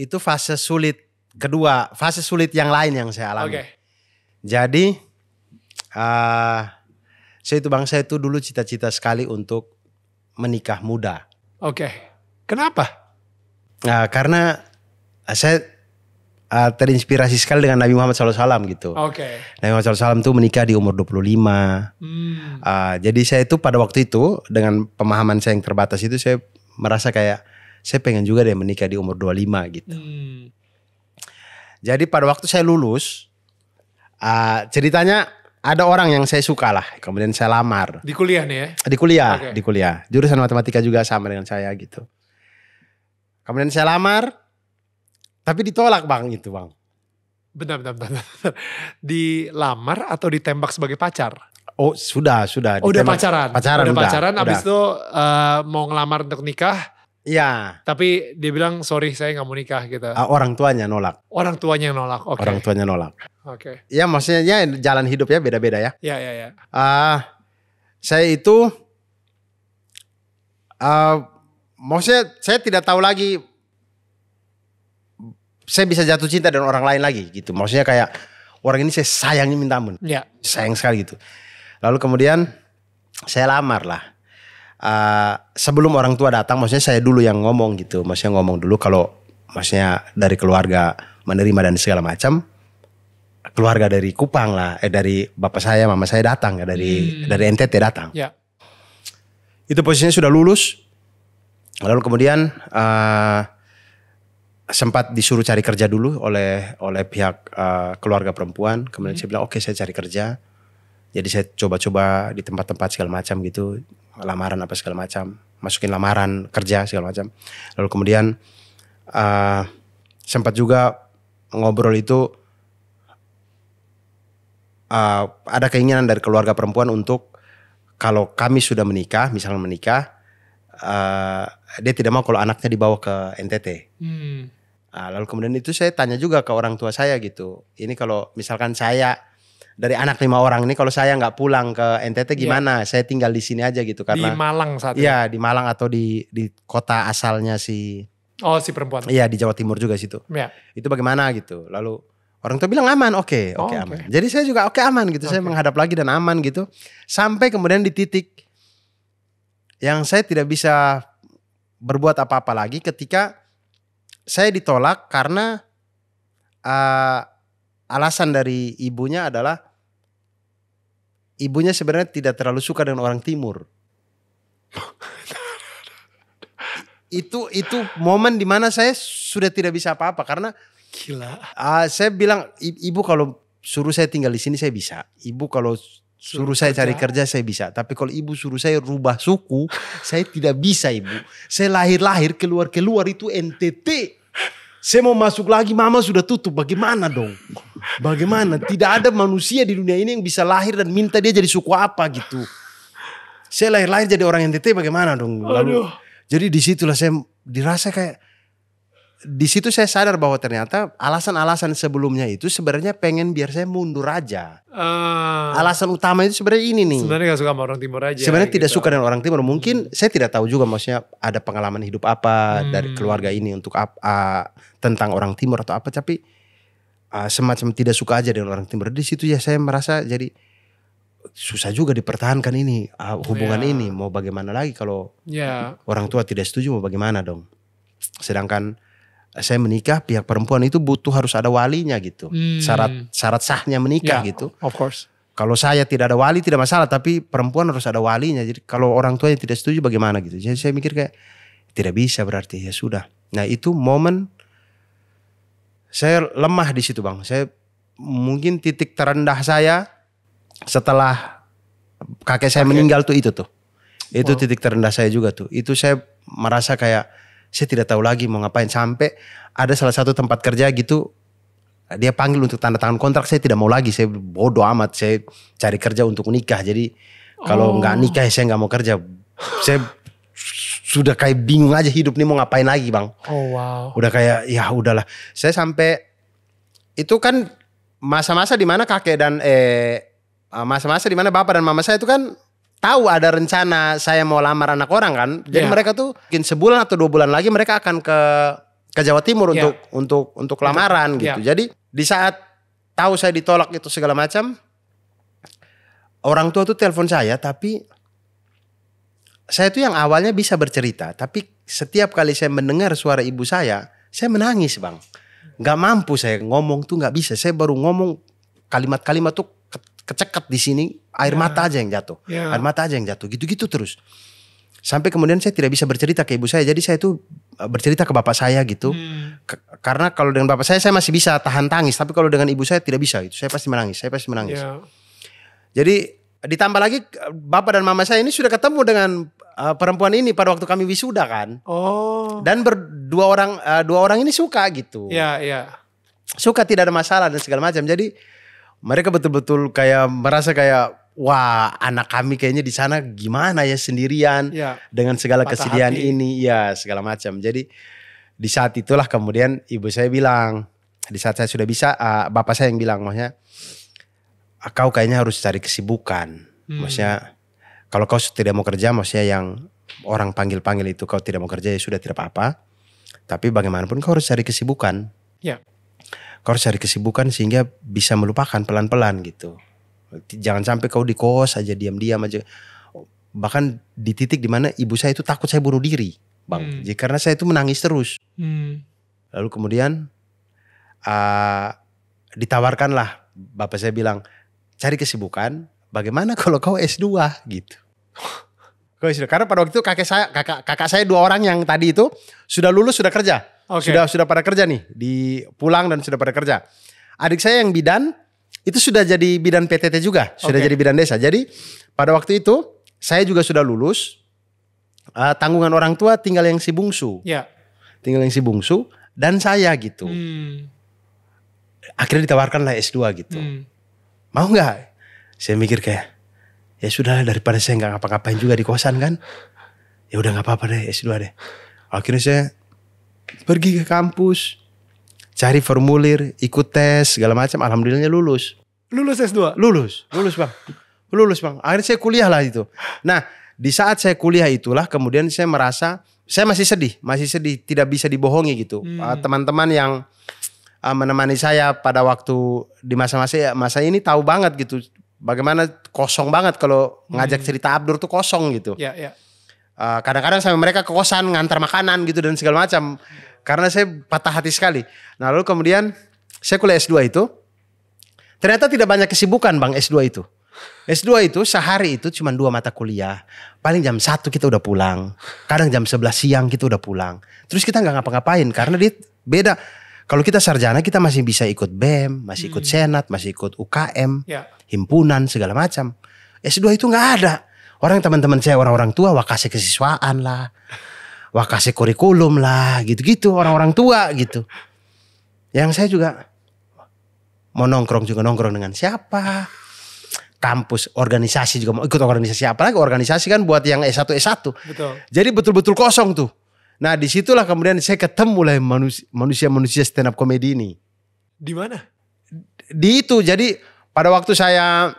S2: itu fase sulit kedua, fase sulit yang lain yang saya alami. Okay. Jadi uh, saya itu bang saya itu dulu cita-cita sekali untuk menikah muda. Oke, okay. kenapa? Nah, karena ah, saya uh, terinspirasi sekali dengan Nabi Muhammad SAW gitu. Oke. Okay. Nabi Muhammad SAW tuh menikah di umur 25. Hmm. Uh, jadi saya itu pada waktu itu dengan pemahaman saya yang terbatas itu saya merasa kayak saya pengen juga deh menikah di umur 25 gitu. Hmm. Jadi pada waktu saya lulus, uh, ceritanya ada orang yang saya suka lah, kemudian saya lamar. Di
S1: kuliah nih ya? Di kuliah, okay. di
S2: kuliah. Jurusan matematika juga sama dengan saya gitu. Kemudian saya lamar, tapi ditolak bang itu bang.
S1: Benar, benar, benar.
S2: Dilamar atau ditembak sebagai pacar? Oh sudah, sudah. Oh, udah pacaran? Pacaran, udah. Udah pacaran, abis itu
S1: uh, mau ngelamar untuk nikah Iya. Tapi dia bilang sorry saya nggak mau nikah gitu. Uh, orang
S2: tuanya nolak.
S1: Orang tuanya yang nolak.
S2: Okay. Orang tuanya nolak. Oke. Okay. Ya maksudnya ya, jalan ya beda-beda ya. Iya iya iya. Uh, saya itu uh, maksudnya saya tidak tahu lagi saya bisa jatuh cinta dengan orang lain lagi gitu. Maksudnya kayak orang ini saya sayangnya minta ampun. Iya. Sayang sekali gitu. Lalu kemudian saya lamar lah uh, sebelum orang tua datang maksudnya saya dulu yang ngomong gitu maksudnya ngomong dulu kalau maksudnya dari keluarga menerima dan segala macam keluarga dari Kupang lah eh dari bapak saya mama saya datang ya dari hmm. dari NTT datang ya. itu posisinya sudah lulus lalu kemudian uh, sempat disuruh cari kerja dulu oleh oleh pihak uh, keluarga perempuan kemudian hmm. saya bilang oke okay, saya cari kerja jadi saya coba-coba di tempat-tempat segala macam gitu lamaran apa segala macam masukin lamaran kerja segala macam lalu kemudian uh, sempat juga ngobrol itu uh, ada keinginan dari keluarga perempuan untuk kalau kami sudah menikah misalnya menikah uh, dia tidak mau kalau anaknya dibawa ke NTT hmm. uh, lalu kemudian itu saya tanya juga ke orang tua saya gitu ini kalau misalkan saya dari anak lima orang ini kalau saya nggak pulang ke NTT iya. gimana? Yeah. Saya tinggal di sini aja gitu karena di
S1: Malang saat Iya,
S2: di Malang atau di di kota asalnya si
S1: Oh, si perempuan. Iya, di
S2: Jawa Timur juga situ. Iya. Yeah. Itu bagaimana gitu. Lalu orang tua bilang aman, oke, okay, oke okay, oh, okay. Jadi saya juga oke okay, aman gitu. Okay. Saya menghadap lagi dan aman gitu. Sampai kemudian di titik yang saya tidak bisa berbuat apa-apa lagi ketika saya ditolak karena uh, alasan dari ibunya adalah ibunya sebenarnya tidak terlalu suka dengan orang timur. itu itu momen dimana saya sudah tidak bisa apa-apa karena gila. Uh, saya bilang ibu kalau suruh saya tinggal di sini saya bisa. Ibu kalau suruh, suruh saya kerja. cari kerja saya bisa. Tapi kalau ibu suruh saya rubah suku, saya tidak bisa ibu. Saya lahir-lahir keluar-keluar itu NTT. Saya mau masuk lagi, mama sudah tutup. Bagaimana dong? Bagaimana? Tidak ada manusia di dunia ini yang bisa lahir dan minta dia jadi suku apa gitu. Saya lahir-lahir jadi orang NTT bagaimana dong? Lalu, Aduh. Jadi disitulah saya dirasa kayak di situ saya sadar bahwa ternyata alasan-alasan sebelumnya itu sebenarnya pengen biar saya mundur aja. Uh, Alasan utama itu sebenarnya ini nih.
S1: Sebenarnya gak suka sama orang timur aja. Sebenarnya gitu. tidak suka
S2: dengan orang timur. Mungkin hmm. saya tidak tahu juga maksudnya ada pengalaman hidup apa hmm. dari keluarga ini untuk apa uh, tentang orang timur atau apa tapi uh, semacam tidak suka aja dengan orang timur. Di situ ya saya merasa jadi susah juga dipertahankan ini uh, hubungan yeah. ini mau bagaimana lagi kalau yeah. orang tua tidak setuju mau bagaimana dong. Sedangkan saya menikah pihak perempuan itu butuh harus ada walinya gitu. Hmm. Syarat syarat sahnya menikah yeah, gitu. Of course. Kalau saya tidak ada wali tidak masalah tapi perempuan harus ada walinya. Jadi kalau orang tuanya tidak setuju bagaimana gitu. Jadi saya mikir kayak tidak bisa berarti ya sudah. Nah, itu momen saya lemah di situ, Bang. Saya mungkin titik terendah saya setelah kakek saya kakek. meninggal tuh itu tuh. Itu wow. titik terendah saya juga tuh. Itu saya merasa kayak saya tidak tahu lagi mau ngapain sampai ada salah satu tempat kerja gitu dia panggil untuk tanda tangan kontrak saya tidak mau lagi saya bodoh amat saya cari kerja untuk nikah jadi kalau oh. nggak nikah saya nggak mau kerja saya sudah kayak bingung aja hidup nih mau ngapain lagi bang oh wow udah kayak ya udahlah saya sampai itu kan masa-masa di mana kakek dan eh masa-masa di mana bapak dan mama saya itu kan tahu ada rencana saya mau lamar anak orang kan. Jadi iya. mereka tuh mungkin sebulan atau dua bulan lagi mereka akan ke ke Jawa Timur yeah. untuk untuk untuk lamaran yeah. gitu. Jadi di saat tahu saya ditolak itu segala macam, orang tua tuh telepon saya tapi saya tuh yang awalnya bisa bercerita tapi setiap kali saya mendengar suara ibu saya, saya menangis bang. nggak mampu saya ngomong tuh nggak bisa. Saya baru ngomong kalimat-kalimat tuh keceket di sini, air yeah. mata aja yang jatuh. Yeah. Air mata aja yang jatuh, gitu-gitu terus. Sampai kemudian saya tidak bisa bercerita ke ibu saya, jadi saya itu eh, bercerita ke bapak saya gitu. Hmm. Ke, karena kalau dengan bapak saya saya masih bisa tahan tangis, tapi kalau dengan ibu saya tidak bisa itu. Saya pasti menangis, saya pasti menangis. Yeah. Jadi ditambah lagi bapak dan mama saya ini sudah ketemu dengan uh, perempuan ini pada waktu kami wisuda kan. Oh. Dan berdua orang uh, dua orang ini suka gitu. ya yeah, iya. Suka tidak ada masalah dan segala macam. Jadi mereka betul-betul kayak merasa kayak wah anak kami kayaknya di sana gimana ya sendirian ya. dengan segala Patah kesedihan hati. ini ya segala macam jadi di saat itulah kemudian ibu saya bilang di saat saya sudah bisa uh, bapak saya yang bilang maksudnya ah, kau kayaknya harus cari kesibukan hmm. maksudnya kalau kau tidak mau kerja maksudnya yang orang panggil-panggil itu kau tidak mau kerja ya sudah tidak apa-apa tapi bagaimanapun kau harus cari kesibukan ya kau harus cari kesibukan sehingga bisa melupakan pelan-pelan gitu. Jangan sampai kau di kos aja diam-diam aja. Bahkan di titik dimana ibu saya itu takut saya bunuh diri, bang. Hmm. Jadi karena saya itu menangis terus. Hmm. Lalu kemudian uh, ditawarkanlah bapak saya bilang cari kesibukan. Bagaimana kalau kau S2 gitu. Kau karena pada waktu itu kakek saya kakak kakak saya dua orang yang tadi itu sudah lulus sudah kerja. Okay. Sudah sudah pada kerja nih, di pulang dan sudah pada kerja. Adik saya yang bidan itu sudah jadi bidan PTT juga, sudah jadi bidan desa. Jadi pada waktu itu saya juga sudah lulus. Uh, tanggungan orang tua tinggal yang si bungsu. Yeah. Tinggal yang si bungsu dan saya gitu. Hmm. Akhirnya ditawarkan lah S2 gitu. Hmm. Mau nggak? Saya mikir kayak ya sudah daripada saya nggak ngapa-ngapain juga di kosan kan. Ya udah nggak apa-apa deh S2 deh. Akhirnya saya pergi ke kampus, cari formulir, ikut tes segala macam, alhamdulillahnya lulus. Lulus S2? Lulus, lulus Bang. Lulus Bang. Akhirnya saya kuliah lah itu. Nah, di saat saya kuliah itulah kemudian saya merasa saya masih sedih, masih sedih, tidak bisa dibohongi gitu. Hmm. Ah, teman-teman hmm. yang ah, menemani saya pada waktu di masa-masa masa ini tahu banget gitu bagaimana kosong banget kalau ngajak hmm. cerita Abdur tuh kosong gitu. Ya, ya. Eh, kadang-kadang uh, sampai mereka ke kosan ngantar makanan gitu dan segala macam karena saya patah hati sekali nah lalu kemudian saya kuliah S2 itu ternyata tidak banyak kesibukan bang S2 itu S2 itu sehari itu cuma dua mata kuliah. Paling jam satu kita udah pulang. Kadang jam 11 siang kita udah pulang. Terus kita nggak ngapa-ngapain karena dia beda. Kalau kita sarjana kita masih bisa ikut BEM, masih ikut hmm. Senat, masih ikut UKM, ya. himpunan segala macam. S2 itu nggak ada orang teman-teman saya orang-orang tua wah kasih kesiswaan lah wah kasih kurikulum lah gitu-gitu orang-orang tua gitu yang saya juga mau nongkrong juga nongkrong dengan siapa kampus organisasi juga mau ikut organisasi apalagi organisasi kan buat yang S1 S1 Betul. jadi betul-betul kosong tuh nah disitulah kemudian saya ketemu lah manusia-manusia stand up comedy ini di mana di itu jadi pada waktu saya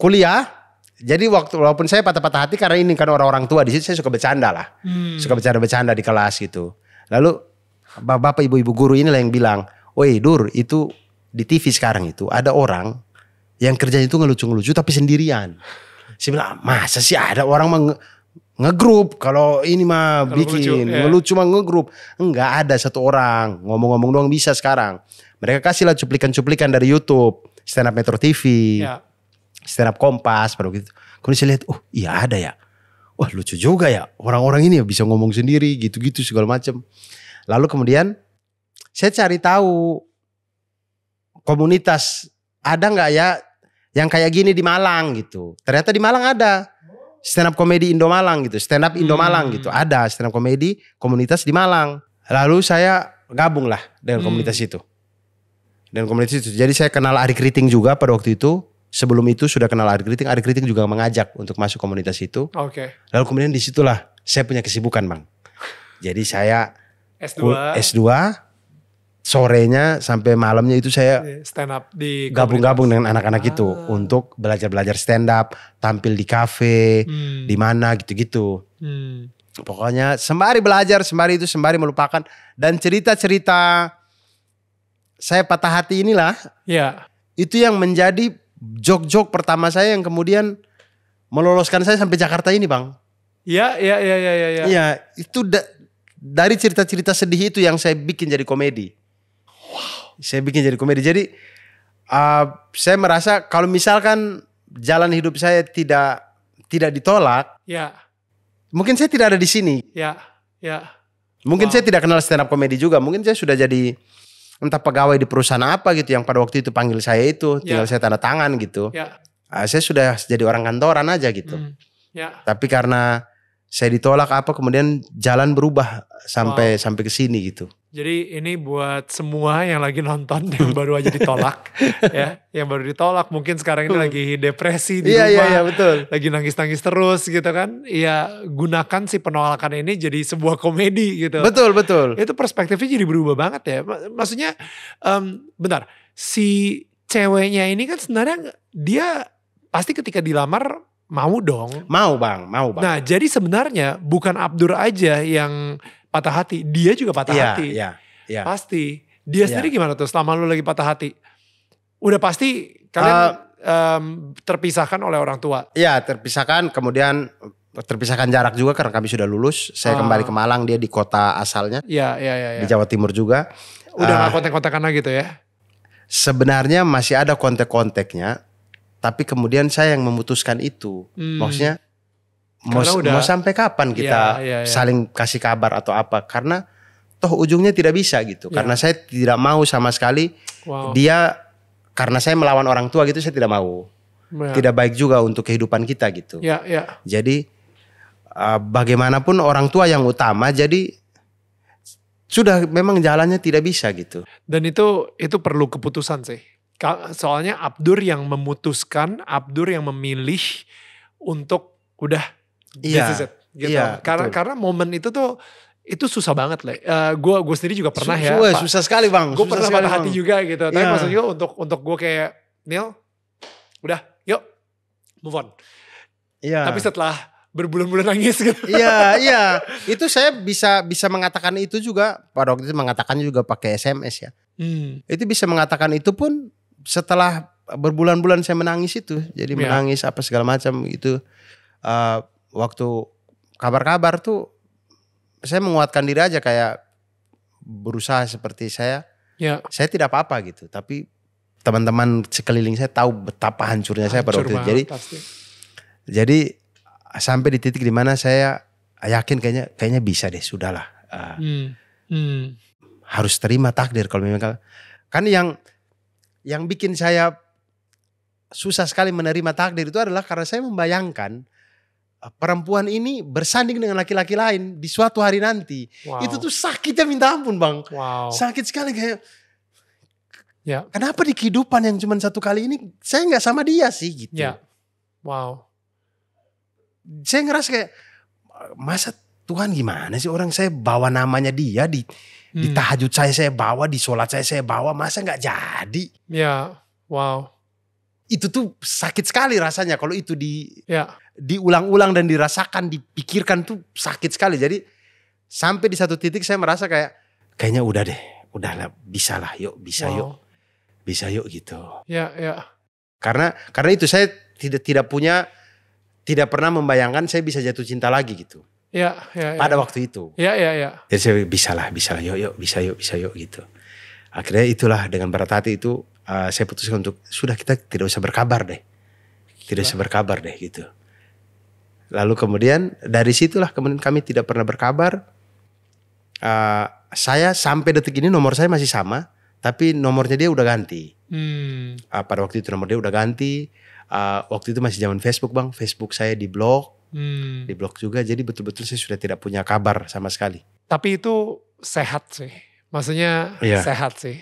S2: kuliah jadi waktu walaupun saya patah-patah hati karena ini kan orang-orang tua di situ saya suka bercanda lah. Hmm. Suka bercanda-bercanda di kelas gitu. Lalu bapak ibu-ibu guru inilah yang bilang, "Woi, Dur, itu di TV sekarang itu ada orang yang kerjanya itu ngelucu-ngelucu tapi sendirian." Saya bilang, ah, "Masa sih ada orang meng ngegrup kalau ini mah kalo bikin lucu, ya. ngelucu mah ngegrup enggak ada satu orang ngomong-ngomong doang bisa sekarang mereka kasihlah cuplikan-cuplikan dari YouTube stand up Metro TV ya stand up kompas pada gitu kemudian saya lihat oh iya ada ya wah lucu juga ya orang-orang ini bisa ngomong sendiri gitu-gitu segala macam lalu kemudian saya cari tahu komunitas ada nggak ya yang kayak gini di Malang gitu ternyata di Malang ada stand up komedi Indo Malang gitu stand up Indo Malang gitu. hmm. gitu ada stand up komedi komunitas di Malang lalu saya gabung lah dengan hmm. komunitas hmm. itu dan komunitas itu jadi saya kenal Ari Kriting juga pada waktu itu sebelum itu sudah kenal Ari Keriting, Ari Keriting juga mengajak untuk masuk komunitas itu. Oke. Okay. Lalu kemudian disitulah saya punya kesibukan bang. Jadi saya
S1: S2, S2
S2: sorenya sampai malamnya itu saya stand up di gabung-gabung dengan anak-anak ah. itu untuk belajar-belajar stand up, tampil di kafe, hmm. di mana gitu-gitu. Hmm. Pokoknya sembari belajar, sembari itu sembari melupakan dan cerita-cerita saya patah hati inilah. Iya. Itu yang menjadi Jog-jog pertama saya yang kemudian meloloskan saya sampai Jakarta ini, Bang. Iya, iya, iya, iya, iya. Iya, ya, itu da dari cerita-cerita sedih itu yang saya bikin jadi komedi. Wow. Saya bikin jadi komedi. Jadi uh, saya merasa kalau misalkan jalan hidup saya tidak tidak ditolak, ya. Mungkin saya tidak ada di sini.
S1: Ya, ya.
S2: Mungkin wow. saya tidak kenal stand up komedi juga. Mungkin saya sudah jadi entah pegawai di perusahaan apa gitu yang pada waktu itu panggil saya itu ya. tinggal saya tanda tangan gitu yeah. Ya. nah, saya sudah jadi orang kantoran aja gitu mm. yeah. tapi karena saya ditolak apa kemudian jalan berubah sampai wow. sampai ke sini gitu
S1: jadi ini buat semua yang lagi nonton yang baru aja ditolak ya, yang baru ditolak mungkin sekarang ini hmm. lagi depresi di iya, iya, rumah. Iya, iya, betul. Lagi nangis-nangis terus gitu kan. Iya, gunakan si penolakan ini jadi sebuah komedi gitu. Betul, betul. Itu perspektifnya jadi berubah banget ya. Maksudnya um, benar. si ceweknya ini kan sebenarnya dia pasti ketika dilamar mau dong. Mau bang, mau bang. Nah jadi sebenarnya bukan Abdur aja yang patah hati, dia juga patah yeah, hati. Yeah, yeah. Pasti. Dia iya. sendiri gimana tuh selama lu lagi patah hati? Udah pasti kalian uh, um, terpisahkan oleh orang tua.
S2: Iya, terpisahkan kemudian terpisahkan jarak juga karena kami sudah lulus. Saya uh, kembali ke Malang, dia di kota asalnya.
S1: Iya, iya, iya. Ya. Di
S2: Jawa Timur juga. Udah uh, eh, gak
S1: kontak-kontakan lagi gitu ya?
S2: Sebenarnya masih ada kontak-kontaknya, tapi kemudian saya yang memutuskan itu. Hmm. Maksudnya
S1: mau, udah, mau sampai
S2: kapan kita ya, ya, ya. saling kasih kabar atau apa karena toh ujungnya tidak bisa gitu ya. karena saya tidak mau sama sekali
S1: wow. dia
S2: karena saya melawan orang tua gitu saya tidak mau ya. tidak baik juga untuk kehidupan kita gitu ya, ya. jadi ah, bagaimanapun orang tua yang utama jadi sudah memang jalannya tidak bisa gitu
S1: dan itu itu perlu keputusan sih soalnya Abdur yang memutuskan Abdur yang memilih untuk udah yeah. Iya, this gitu. Iya, karena betul. karena momen itu tuh itu susah banget lah. Uh, eh, gue gue sendiri juga pernah Su ya. Pak, susah sekali bang. Gue pernah patah hati juga gitu. Tapi yeah. maksudnya untuk untuk gue kayak Neil, udah, yuk move on. Iya. Yeah. Tapi setelah berbulan-bulan nangis gitu. Iya,
S2: iya. Itu saya bisa bisa mengatakan itu juga pada waktu itu mengatakan juga pakai SMS ya. Hmm. Itu bisa mengatakan itu pun setelah berbulan-bulan saya menangis itu. Jadi yeah. menangis apa segala macam itu. Uh, eh, waktu kabar-kabar tuh saya menguatkan diri aja kayak berusaha seperti saya. Ya. Saya tidak apa-apa gitu, tapi teman-teman sekeliling saya tahu betapa hancurnya Hancur saya pada waktu itu. Jadi pasti. jadi sampai di titik dimana saya yakin kayaknya kayaknya bisa deh, sudahlah. Uh, hmm. Hmm. Harus terima takdir kalau memang kan yang yang bikin saya susah sekali menerima takdir itu adalah karena saya membayangkan Eh, perempuan ini bersanding dengan laki-laki lain di suatu hari nanti. Wow. Itu tuh sakitnya minta ampun bang. Wow. Sakit sekali kayak. Ya. Kenapa di kehidupan yang cuma satu kali ini saya nggak sama dia sih
S1: gitu. Ya. Wow.
S2: Saya ngerasa kayak masa Tuhan gimana sih orang saya bawa namanya dia di hmm. di tahajud saya saya bawa di sholat saya saya bawa masa nggak jadi. Ya. Wow. Itu tuh sakit sekali rasanya kalau itu di. Ya diulang-ulang dan dirasakan, dipikirkan tuh sakit sekali. Jadi sampai di satu titik saya merasa kayak kayaknya udah deh, udahlah bisa lah, yuk bisa wow. yuk, bisa yuk gitu. Ya ya. Karena karena itu saya tidak tidak punya tidak pernah membayangkan saya bisa jatuh cinta lagi gitu. Ya, ya, ya. Pada waktu itu. Ya, ya, ya. Jadi saya bisa lah, bisa lah, yuk, yuk, bisa yuk, bisa yuk gitu. Akhirnya itulah dengan berat hati itu uh, saya putuskan untuk sudah kita tidak usah berkabar deh. Tidak usah berkabar deh gitu. Lalu kemudian dari situlah kemudian kami tidak pernah berkabar. Uh, saya sampai detik ini nomor saya masih sama, tapi nomornya dia udah ganti.
S1: Hmm.
S2: Uh, pada waktu itu nomor dia udah ganti. Uh, waktu itu masih zaman Facebook bang, Facebook saya di blog, hmm. di blog juga. Jadi betul-betul saya sudah tidak punya kabar sama sekali.
S1: Tapi itu sehat sih, maksudnya
S2: yeah. sehat sih.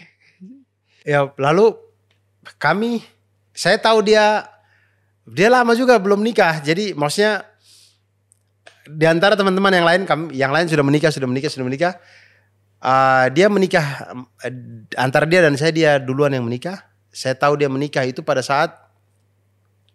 S2: Ya lalu kami, saya tahu dia dia lama juga belum nikah. Jadi maksudnya di antara teman-teman yang lain kami yang lain sudah menikah sudah menikah sudah menikah uh, dia menikah uh, antara dia dan saya dia duluan yang menikah saya tahu dia menikah itu pada saat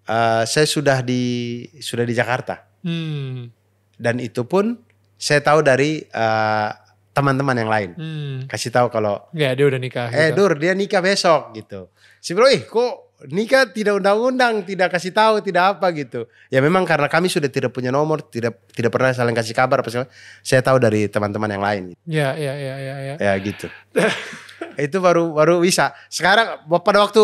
S2: uh, saya sudah di sudah di Jakarta
S1: hmm.
S2: dan itu pun saya tahu dari teman uh, teman-teman yang lain hmm. kasih tahu kalau
S1: ya dia udah nikah eh gitu. dur
S2: dia nikah besok gitu si bro ih kok nikah tidak undang-undang, tidak kasih tahu, tidak apa gitu. Ya memang karena kami sudah tidak punya nomor, tidak tidak pernah saling kasih kabar apa segala. Saya tahu dari teman-teman yang lain.
S1: Iya, iya, iya, iya. Ya. ya
S2: gitu. itu baru baru bisa. Sekarang pada waktu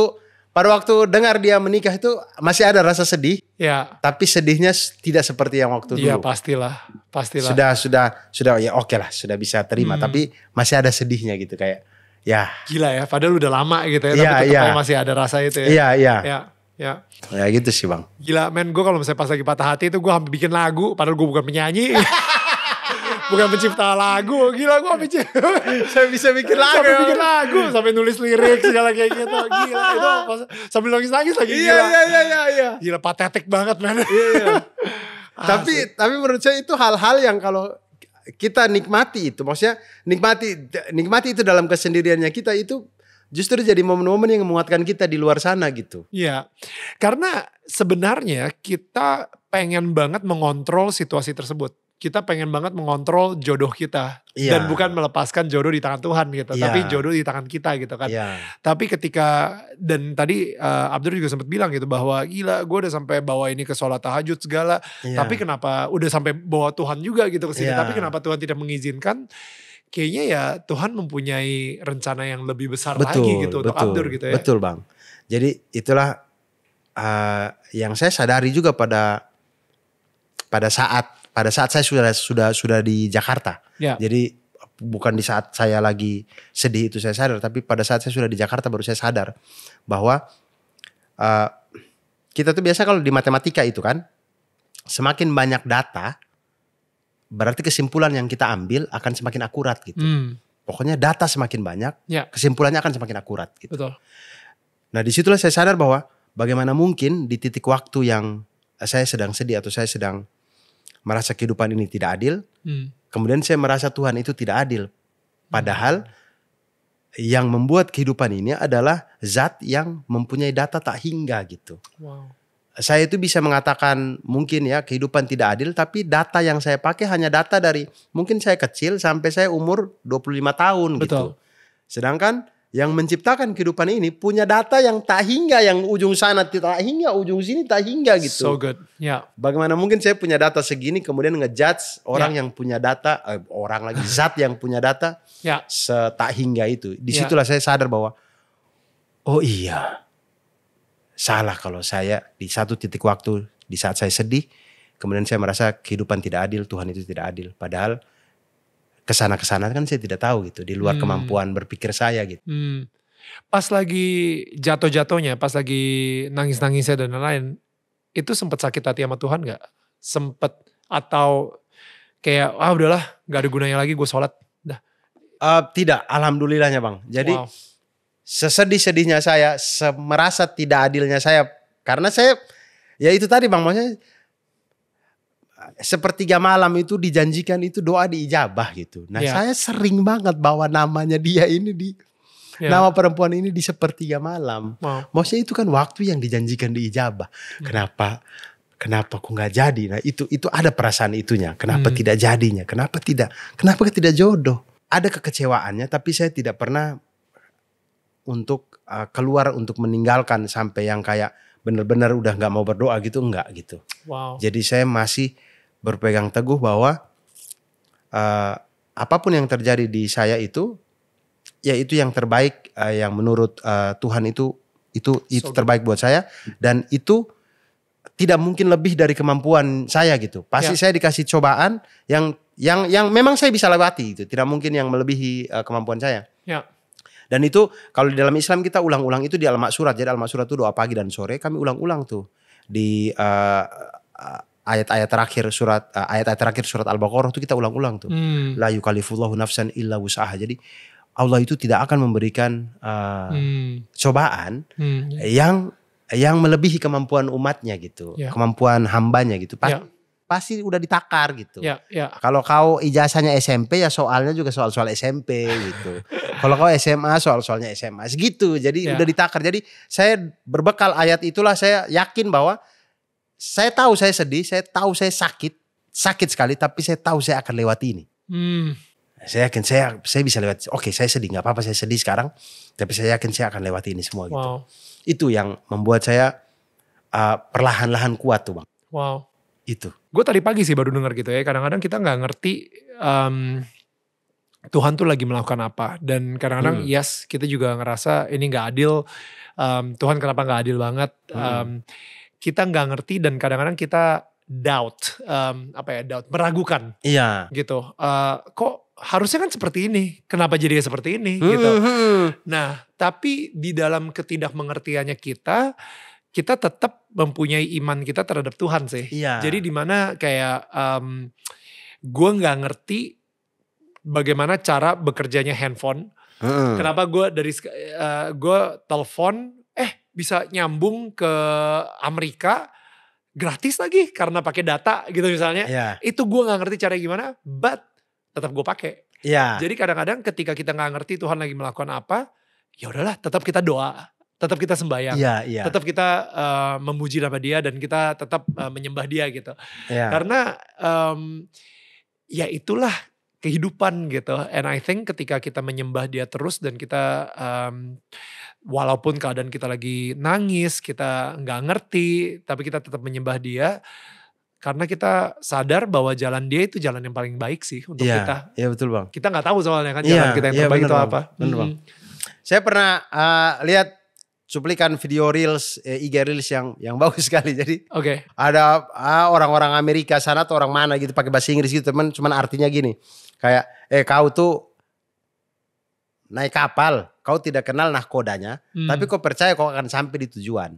S2: pada waktu dengar dia menikah itu masih ada rasa sedih. Ya. Tapi sedihnya tidak seperti yang waktu ya, dulu. Iya
S1: pastilah, pastilah. Sudah
S2: sudah sudah ya oke okay lah, sudah bisa terima. Hmm. Tapi masih ada sedihnya gitu kayak Ya.
S1: Gila ya, padahal udah lama gitu ya, ya tapi ya. masih ada rasa itu ya. Iya, iya. Ya. Ya.
S2: ya gitu sih bang.
S1: Gila men, gue kalau misalnya pas lagi patah hati itu gue hampir bikin lagu, padahal gue bukan penyanyi. bukan pencipta lagu gila gue hampir saya bisa bikin lagu sampai bikin lagu sampai nulis lirik segala kayak gitu gila itu pas,
S2: sambil nangis nangis lagi iya, gila iya
S1: iya iya iya
S2: gila patetik banget men. iya, iya. tapi tapi menurut saya itu hal-hal yang kalau kita nikmati itu. Maksudnya nikmati nikmati itu dalam kesendiriannya kita itu justru jadi momen-momen yang menguatkan kita di luar sana gitu. Iya. Karena sebenarnya
S1: kita pengen banget mengontrol situasi tersebut kita pengen banget mengontrol jodoh kita yeah. dan bukan melepaskan jodoh di tangan Tuhan gitu, yeah. tapi jodoh di tangan kita gitu kan. Yeah. Tapi ketika dan tadi uh, Abdur juga sempat bilang gitu bahwa gila gue udah sampai bawa ini ke sholat tahajud segala, yeah. tapi kenapa udah sampai bawa Tuhan juga gitu ke sini, yeah. tapi kenapa Tuhan tidak mengizinkan? Kayaknya ya Tuhan mempunyai rencana yang lebih besar betul, lagi gitu betul, untuk Abdur gitu ya. Betul
S2: bang. Jadi itulah uh, yang saya sadari juga pada pada saat pada saat saya sudah sudah sudah di Jakarta. Ya. Jadi bukan di saat saya lagi sedih itu saya sadar, tapi pada saat saya sudah di Jakarta baru saya sadar bahwa uh, kita tuh biasa kalau di matematika itu kan semakin banyak data berarti kesimpulan yang kita ambil akan semakin akurat gitu. Hmm. Pokoknya data semakin banyak, ya. kesimpulannya akan semakin akurat gitu. Betul. Nah disitulah saya sadar bahwa bagaimana mungkin di titik waktu yang saya sedang sedih atau saya sedang merasa kehidupan ini tidak adil. Hmm. Kemudian saya merasa Tuhan itu tidak adil. Padahal hmm. yang membuat kehidupan ini adalah zat yang mempunyai data tak hingga gitu. Wow. Saya itu bisa mengatakan mungkin ya kehidupan tidak adil tapi data yang saya pakai hanya data dari mungkin saya kecil sampai saya umur 25 tahun gitu. Betul. gitu. Sedangkan yang menciptakan kehidupan ini punya data yang tak hingga yang ujung sana tak hingga ujung sini tak hingga gitu. So good. Ya. Yeah. Bagaimana mungkin saya punya data segini kemudian ngejudge orang yeah. yang punya data eh, orang lagi zat yang punya data ya. Yeah. setak hingga itu. Disitulah ya. yeah. saya sadar bahwa oh iya salah kalau saya di satu titik waktu di saat saya sedih kemudian saya merasa kehidupan tidak adil Tuhan itu tidak adil padahal kesana kesana kan saya tidak tahu gitu di luar hmm. kemampuan berpikir saya gitu.
S1: Hmm. Pas lagi jatuh-jatuhnya, pas lagi nangis-nangisnya dan lain-lain, itu sempat sakit hati sama Tuhan nggak? sempat atau kayak ah udahlah nggak ada gunanya lagi
S2: gue sholat dah. Uh, tidak, alhamdulillahnya bang. Jadi wow. sesedih-sedihnya saya, merasa tidak adilnya saya, karena saya ya itu tadi bang maksudnya sepertiga malam itu dijanjikan itu doa diijabah gitu. Nah, yeah. saya sering banget bawa namanya dia ini di yeah. nama perempuan ini di sepertiga malam. Wow. Maksudnya itu kan waktu yang dijanjikan diijabah. Hmm. Kenapa? Kenapa kok nggak jadi? Nah, itu itu ada perasaan itunya. Kenapa hmm. tidak jadinya? Kenapa tidak? Kenapa tidak jodoh? Ada kekecewaannya tapi saya tidak pernah untuk uh, keluar untuk meninggalkan sampai yang kayak benar-benar udah nggak mau berdoa gitu enggak gitu. Wow. Jadi saya masih berpegang teguh bahwa uh, apapun yang terjadi di saya itu ya itu yang terbaik uh, yang menurut uh, Tuhan itu itu itu terbaik buat saya dan itu tidak mungkin lebih dari kemampuan saya gitu. Pasti ya. saya dikasih cobaan yang yang yang memang saya bisa lewati itu. Tidak mungkin yang melebihi uh, kemampuan saya. Ya. Dan itu kalau di dalam Islam kita ulang-ulang itu di al surat Jadi al surat itu doa pagi dan sore kami ulang-ulang tuh di uh, uh, ayat-ayat terakhir surat eh, ayat-ayat terakhir surat Al-Baqarah itu kita ulang-ulang tuh. Hmm. La yukallifullahu nafsan illa wusaha. Jadi Allah itu tidak akan memberikan uh, hmm. cobaan hmm. yang yang melebihi kemampuan umatnya gitu, yeah. kemampuan hambanya gitu. Pas, yeah. Pasti udah ditakar gitu. Yeah, yeah. Kalau kau ijazahnya SMP ya soalnya juga soal-soal SMP gitu. Kalau kau SMA soal-soalnya SMA segitu. Jadi yeah. udah ditakar. Jadi saya berbekal ayat itulah saya yakin bahwa saya tahu saya sedih, saya tahu saya sakit, sakit sekali, tapi saya tahu saya akan lewati ini. Hmm. Saya yakin saya saya bisa lewat. Oke, saya sedih nggak apa-apa, saya sedih sekarang, tapi saya yakin saya akan lewati ini semua gitu. Itu yang membuat saya uh, perlahan-lahan kuat tuh bang. Wow. Itu.
S1: Gue tadi pagi sih baru dengar gitu ya. Kadang-kadang kita nggak ngerti. Um, Tuhan tuh lagi melakukan apa dan kadang-kadang hmm. yes kita juga ngerasa ini nggak adil um, Tuhan kenapa nggak adil banget hmm. um, kita nggak ngerti dan kadang-kadang kita doubt um, apa ya doubt meragukan iya gitu uh, kok harusnya kan seperti ini kenapa jadinya seperti ini hmm, gitu hmm, hmm. nah tapi di dalam ketidakmengertiannya kita kita tetap mempunyai iman kita terhadap Tuhan sih iya. jadi dimana kayak um, gue nggak ngerti bagaimana cara bekerjanya handphone.
S2: Hmm. Kenapa
S1: gue dari uh, eh, gue telepon bisa nyambung ke Amerika gratis lagi karena pakai data gitu misalnya. Yeah. Itu gue nggak ngerti cara gimana, but tetap gue pakai. Yeah. Jadi kadang-kadang ketika kita nggak ngerti Tuhan lagi melakukan apa, ya udahlah tetap kita doa, tetap kita sembahyang, yeah, yeah. tetap kita uh, memuji nama Dia dan kita tetap uh, menyembah Dia gitu. Yeah. Karena um, ya itulah kehidupan gitu. And I think ketika kita menyembah dia terus dan kita um, walaupun keadaan kita lagi nangis, kita nggak ngerti, tapi kita tetap menyembah dia karena kita sadar bahwa jalan dia itu jalan yang paling baik sih untuk yeah, kita.
S2: Iya yeah, betul bang. Kita nggak tahu soalnya kan yeah, jalan kita yang iya, terbaik yeah, bener, itu bang. apa. Bener, hmm. bang. Saya pernah uh, lihat cuplikan video reels eh, IG reels yang yang bagus sekali. Jadi Oke. Okay. Ada ah, orang-orang Amerika sana atau orang mana gitu pakai bahasa Inggris gitu teman cuman artinya gini. Kayak eh kau tuh naik kapal, kau tidak kenal nahkodanya, hmm. tapi kau percaya kau akan sampai di tujuan.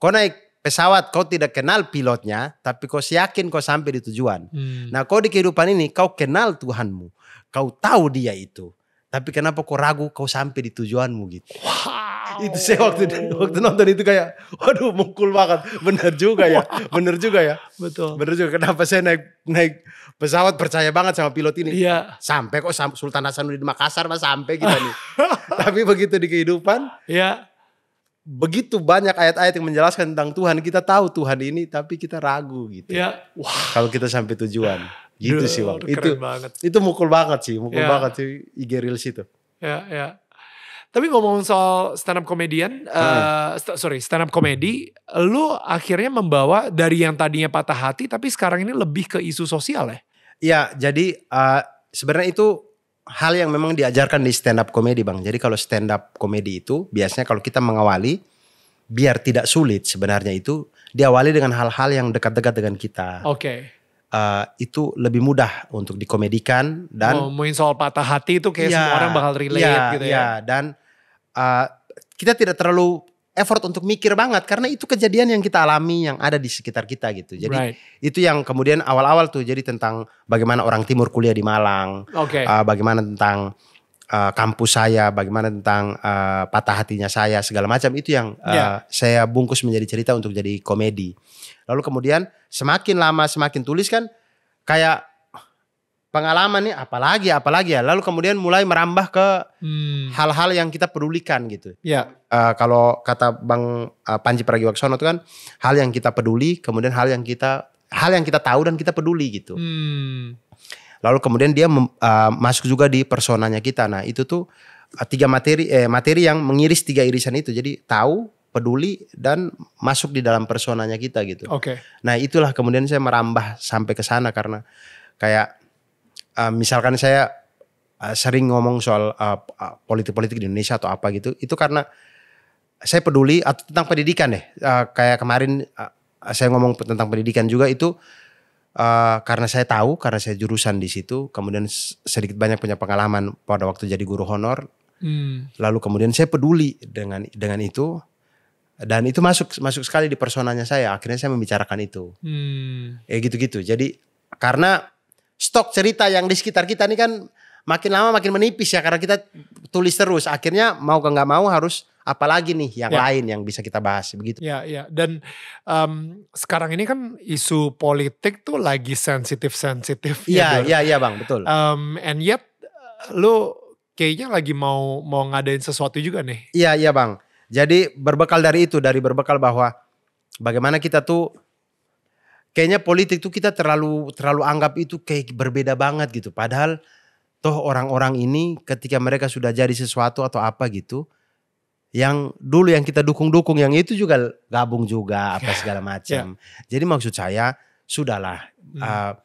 S2: Kau naik pesawat, kau tidak kenal pilotnya, tapi kau yakin kau sampai di tujuan. Hmm. Nah, kau di kehidupan ini kau kenal Tuhanmu, kau tahu Dia itu, tapi kenapa kau ragu kau sampai di tujuanmu gitu? Wow itu saya waktu waktu nonton itu kayak waduh mukul banget bener juga ya bener juga ya betul bener juga kenapa saya naik naik pesawat percaya banget sama pilot ini iya. sampai kok Sultan Hasanuddin Makassar mas sampai kita gitu nih tapi begitu di kehidupan ya begitu banyak ayat-ayat yang menjelaskan tentang Tuhan kita tahu Tuhan ini tapi kita ragu gitu ya wah kalau kita sampai tujuan gitu Duh, sih waktu itu itu mukul banget sih mukul ya. banget sih IG Reels itu
S1: ya ya tapi ngomong soal stand up komedian, uh, ah. eh, sorry stand up komedi, lu akhirnya membawa dari yang tadinya patah hati, tapi sekarang ini lebih ke isu sosial ya?
S2: Iya, jadi uh, sebenarnya itu hal yang memang diajarkan di stand up komedi bang. Jadi kalau stand up komedi itu biasanya kalau kita mengawali, biar tidak sulit sebenarnya itu diawali dengan hal-hal yang dekat-dekat dengan kita. Oke. Okay uh, itu lebih mudah untuk dikomedikan dan ngomongin
S1: soal patah hati itu kayak ya, semua orang bakal relate ya, gitu ya. ya
S2: dan uh, kita tidak terlalu effort untuk mikir banget karena itu kejadian yang kita alami yang ada di sekitar kita gitu. Jadi right. itu yang kemudian awal-awal tuh jadi tentang bagaimana orang timur kuliah di Malang, okay. uh, eh, bagaimana tentang uh, kampus saya, bagaimana tentang uh, patah hatinya saya segala macam itu yang uh, yeah. saya bungkus menjadi cerita untuk jadi komedi. Lalu kemudian semakin lama semakin tulis kan kayak pengalaman nih apalagi apalagi ya lalu kemudian mulai merambah ke hmm. hal-hal hmm. yang kita pedulikan gitu ya uh, kalau kata bang uh, Panji Pragiwaksono itu kan hal yang kita peduli kemudian hal yang kita hal yang kita tahu dan kita peduli gitu
S1: hmm.
S2: lalu kemudian dia uh, masuk juga di personanya kita nah itu tuh uh, tiga materi eh materi yang mengiris tiga irisan itu jadi tahu peduli dan masuk di dalam personanya kita gitu. Oke. Okay. Nah itulah kemudian saya merambah sampai ke sana karena kayak uh, misalkan saya uh, sering ngomong soal eh, politik-politik uh, uh, di Indonesia atau apa gitu, itu karena saya peduli atau tentang pendidikan deh. Uh, kayak kemarin uh, saya ngomong tentang pendidikan juga itu uh, karena saya tahu karena saya jurusan di situ, kemudian sedikit banyak punya pengalaman pada waktu jadi guru honor. Hmm. Lalu kemudian saya peduli dengan dengan itu dan itu masuk masuk sekali di personanya saya akhirnya saya membicarakan itu hmm. ya gitu-gitu jadi karena stok cerita yang di sekitar kita ini kan makin lama makin menipis ya karena kita tulis terus akhirnya mau ke nggak mau harus apalagi nih yang ya. lain yang bisa kita bahas begitu
S1: ya ya dan um, sekarang ini kan isu politik tuh lagi sensitif sensitif ya ya ya, ya bang betul um, and yet lu kayaknya lagi mau mau ngadain sesuatu juga nih
S2: iya iya bang jadi berbekal dari itu, dari berbekal bahwa bagaimana kita tuh kayaknya politik tuh kita terlalu terlalu anggap itu kayak berbeda banget gitu. Padahal toh orang-orang ini ketika mereka sudah jadi sesuatu atau apa gitu, yang dulu yang kita dukung-dukung yang itu juga gabung juga apa segala macam. yeah. Jadi maksud saya sudahlah hmm. uh,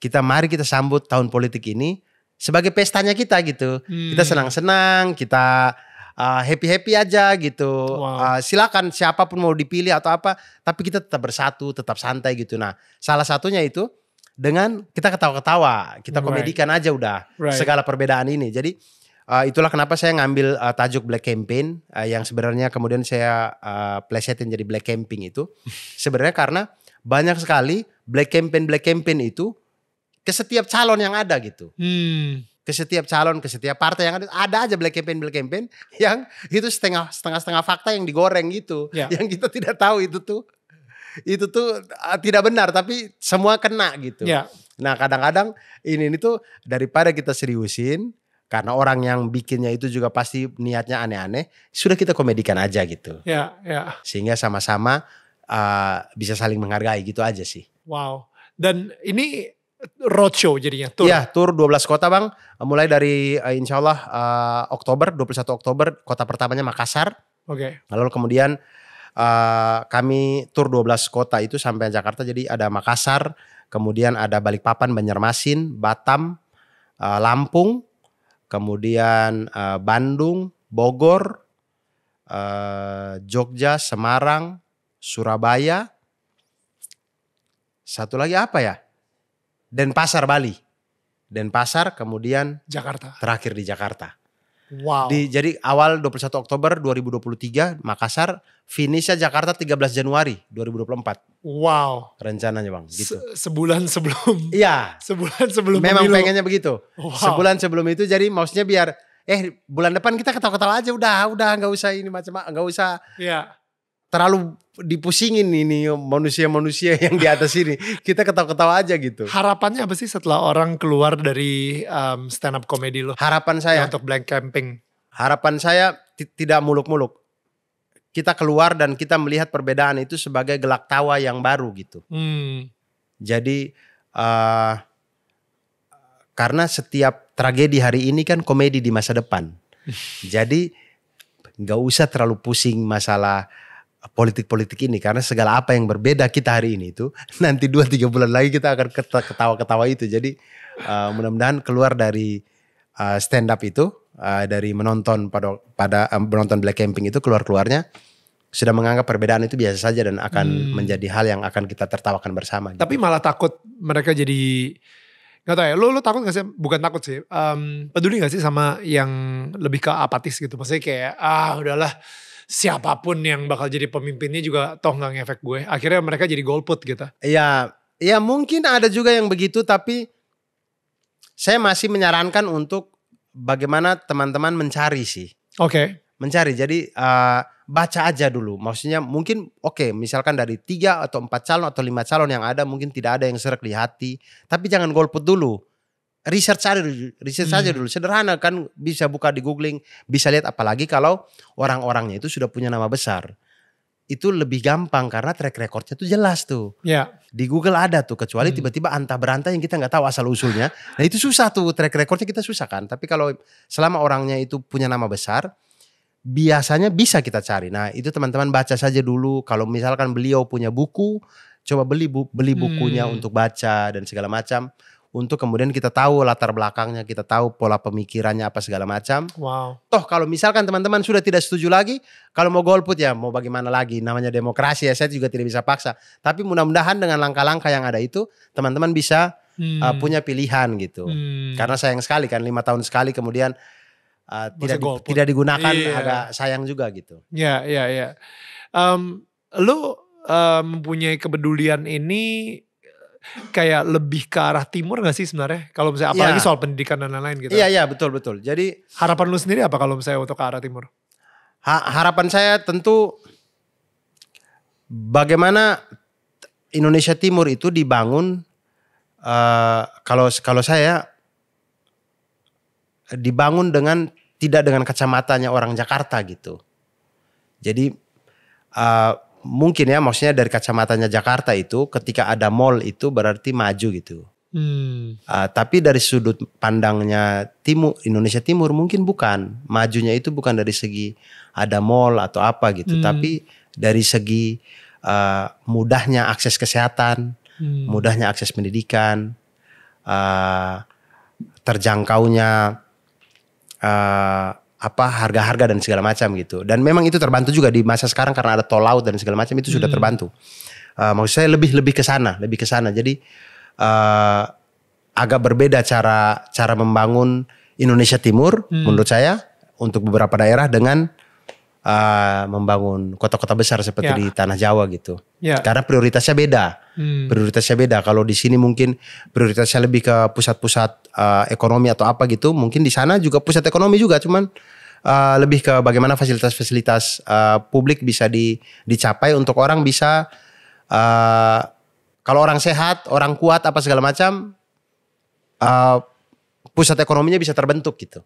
S2: kita mari kita sambut tahun politik ini sebagai pestanya kita gitu. Hmm. Kita senang-senang, kita Ah, happy happy aja gitu. Wow. Uh, silakan siapapun mau dipilih atau apa, tapi kita tetap bersatu, tetap santai gitu. Nah, salah satunya itu dengan kita ketawa-ketawa, kita komedikan aja udah right. segala perbedaan ini. Jadi uh, itulah kenapa saya ngambil uh, tajuk black campaign uh, yang sebenarnya kemudian saya uh, plesetin jadi black camping itu sebenarnya karena banyak sekali black campaign black campaign itu ke setiap calon yang ada gitu.
S1: Hmm
S2: ke setiap calon, ke setiap partai yang ada, ada aja black campaign black campaign yang itu setengah setengah setengah fakta yang digoreng gitu, ya. yang kita tidak tahu itu tuh itu tuh ah, tidak benar tapi semua kena gitu. Ya. Nah kadang-kadang ini ini tuh daripada kita seriusin karena orang yang bikinnya itu juga pasti niatnya aneh-aneh, sudah kita komedikan aja gitu. Ya, ya. Sehingga sama-sama uh, bisa saling menghargai gitu aja sih.
S1: Wow. Dan ini roadshow jadinya tour. Iya,
S2: tour 12 kota, Bang. Mulai dari uh, eh, insyaallah uh, eh, Oktober 21 Oktober kota pertamanya Makassar. Oke. Okay. Lalu kemudian uh, kami tour 12 kota itu sampai Jakarta jadi ada Makassar, kemudian ada Balikpapan, Banjarmasin, Batam, uh, Lampung, kemudian uh, Bandung, Bogor, uh, Jogja, Semarang, Surabaya. Satu lagi apa ya? Denpasar Bali. Denpasar kemudian Jakarta. Terakhir di Jakarta. Wow. Di, jadi awal 21 Oktober 2023 Makassar, finishnya Jakarta 13 Januari 2024. Wow. Rencananya bang, gitu. Se sebulan sebelum. Iya. Sebulan sebelum. Memang pemilu. pengennya begitu. Wow. Sebulan sebelum itu jadi maksudnya biar eh bulan depan kita ketawa-ketawa aja udah udah nggak usah ini macam nggak usah. Iya terlalu dipusingin ini manusia-manusia yang di atas ini. Kita ketawa-ketawa aja gitu.
S1: Harapannya apa sih setelah orang keluar dari um, stand up comedy
S2: lo? Harapan saya untuk blank camping. Harapan saya tidak muluk-muluk. Kita keluar dan kita melihat perbedaan itu sebagai gelak tawa yang baru gitu. Hmm. Jadi uh, karena setiap tragedi hari ini kan komedi di masa depan. Jadi nggak usah terlalu pusing masalah politik-politik ini karena segala apa yang berbeda kita hari ini itu nanti dua tiga bulan lagi kita akan ketawa-ketawa itu jadi uh, mudah-mudahan keluar dari uh, eh, stand up itu uh, dari menonton pada pada uh, menonton black camping itu keluar keluarnya sudah menganggap perbedaan itu biasa saja dan akan hmm. menjadi hal yang akan kita tertawakan bersama. Gitu.
S1: Tapi malah takut mereka jadi nggak tahu ya. lo lo takut gak sih? Bukan takut sih. Um, peduli gak sih sama yang lebih ke apatis gitu? Maksudnya kayak ah udahlah siapapun yang bakal jadi pemimpinnya juga toh nggak ngefek gue. Akhirnya mereka jadi golput gitu.
S2: Iya, ya mungkin ada juga yang begitu tapi saya masih menyarankan untuk bagaimana teman-teman mencari sih. Oke. Okay. Mencari. Jadi uh, baca aja dulu. Maksudnya mungkin oke okay, misalkan dari tiga atau empat calon atau lima calon yang ada mungkin tidak ada yang serak di hati. Tapi jangan golput dulu research saja dulu, research hmm. dulu. Sederhana kan bisa buka di googling, bisa lihat apalagi kalau orang-orangnya itu sudah punya nama besar. Itu lebih gampang karena track recordnya itu jelas tuh. Ya. Di Google ada tuh kecuali hmm. tiba-tiba hmm. antah berantah yang kita nggak tahu asal usulnya. Nah itu susah tuh track recordnya kita susah kan. Tapi kalau selama orangnya itu punya nama besar, biasanya bisa kita cari. Nah itu teman-teman baca saja dulu. Kalau misalkan beliau punya buku, coba beli bu beli bukunya hmm. untuk baca dan segala macam untuk kemudian kita tahu latar belakangnya, kita tahu pola pemikirannya apa segala macam. Wow. Toh kalau misalkan teman-teman sudah tidak setuju lagi, kalau mau golput ya mau bagaimana lagi, namanya demokrasi ya saya juga tidak bisa paksa. Tapi mudah-mudahan dengan langkah-langkah yang ada itu teman-teman bisa hmm. uh, punya pilihan gitu. Hmm. Karena sayang sekali kan lima tahun sekali kemudian uh, tidak di, tidak digunakan yeah. agak sayang juga gitu. Ya yeah, ya yeah,
S1: ya. Yeah. Um, lu uh, mempunyai kepedulian ini kayak lebih ke arah timur gak sih sebenarnya? Kalau misalnya apalagi yeah. soal pendidikan dan lain-lain gitu. Iya, iya
S2: betul, betul. Jadi harapan lu sendiri apa kalau misalnya untuk ke arah timur? Ha harapan saya tentu bagaimana Indonesia Timur itu dibangun uh, kalau kalau saya dibangun dengan tidak dengan kacamatanya orang Jakarta gitu. Jadi uh, mungkin ya maksudnya dari kacamatanya Jakarta itu ketika ada mall itu berarti maju gitu.
S1: Hmm.
S2: Uh, tapi dari sudut pandangnya timur Indonesia Timur mungkin bukan majunya itu bukan dari segi ada mall atau apa gitu, hmm. tapi dari segi uh, mudahnya akses kesehatan, hmm. mudahnya akses pendidikan, uh, terjangkaunya uh, apa harga-harga dan segala macam gitu. Dan memang itu terbantu juga di masa sekarang karena ada tol laut dan segala macam itu sudah hmm. terbantu. Uh, maksud saya lebih lebih ke sana, lebih ke sana. Jadi uh, agak berbeda cara cara membangun Indonesia Timur hmm. menurut saya untuk beberapa daerah dengan uh, membangun kota-kota besar seperti yeah. di tanah Jawa gitu. Yeah. Karena prioritasnya beda. Hmm. Prioritasnya beda. Kalau di sini mungkin prioritasnya lebih ke pusat-pusat uh, ekonomi atau apa gitu. Mungkin di sana juga pusat ekonomi juga, cuman uh, lebih ke bagaimana fasilitas-fasilitas uh, publik bisa di, dicapai untuk orang bisa uh, kalau orang sehat, orang kuat apa segala macam. Uh, pusat ekonominya bisa terbentuk gitu.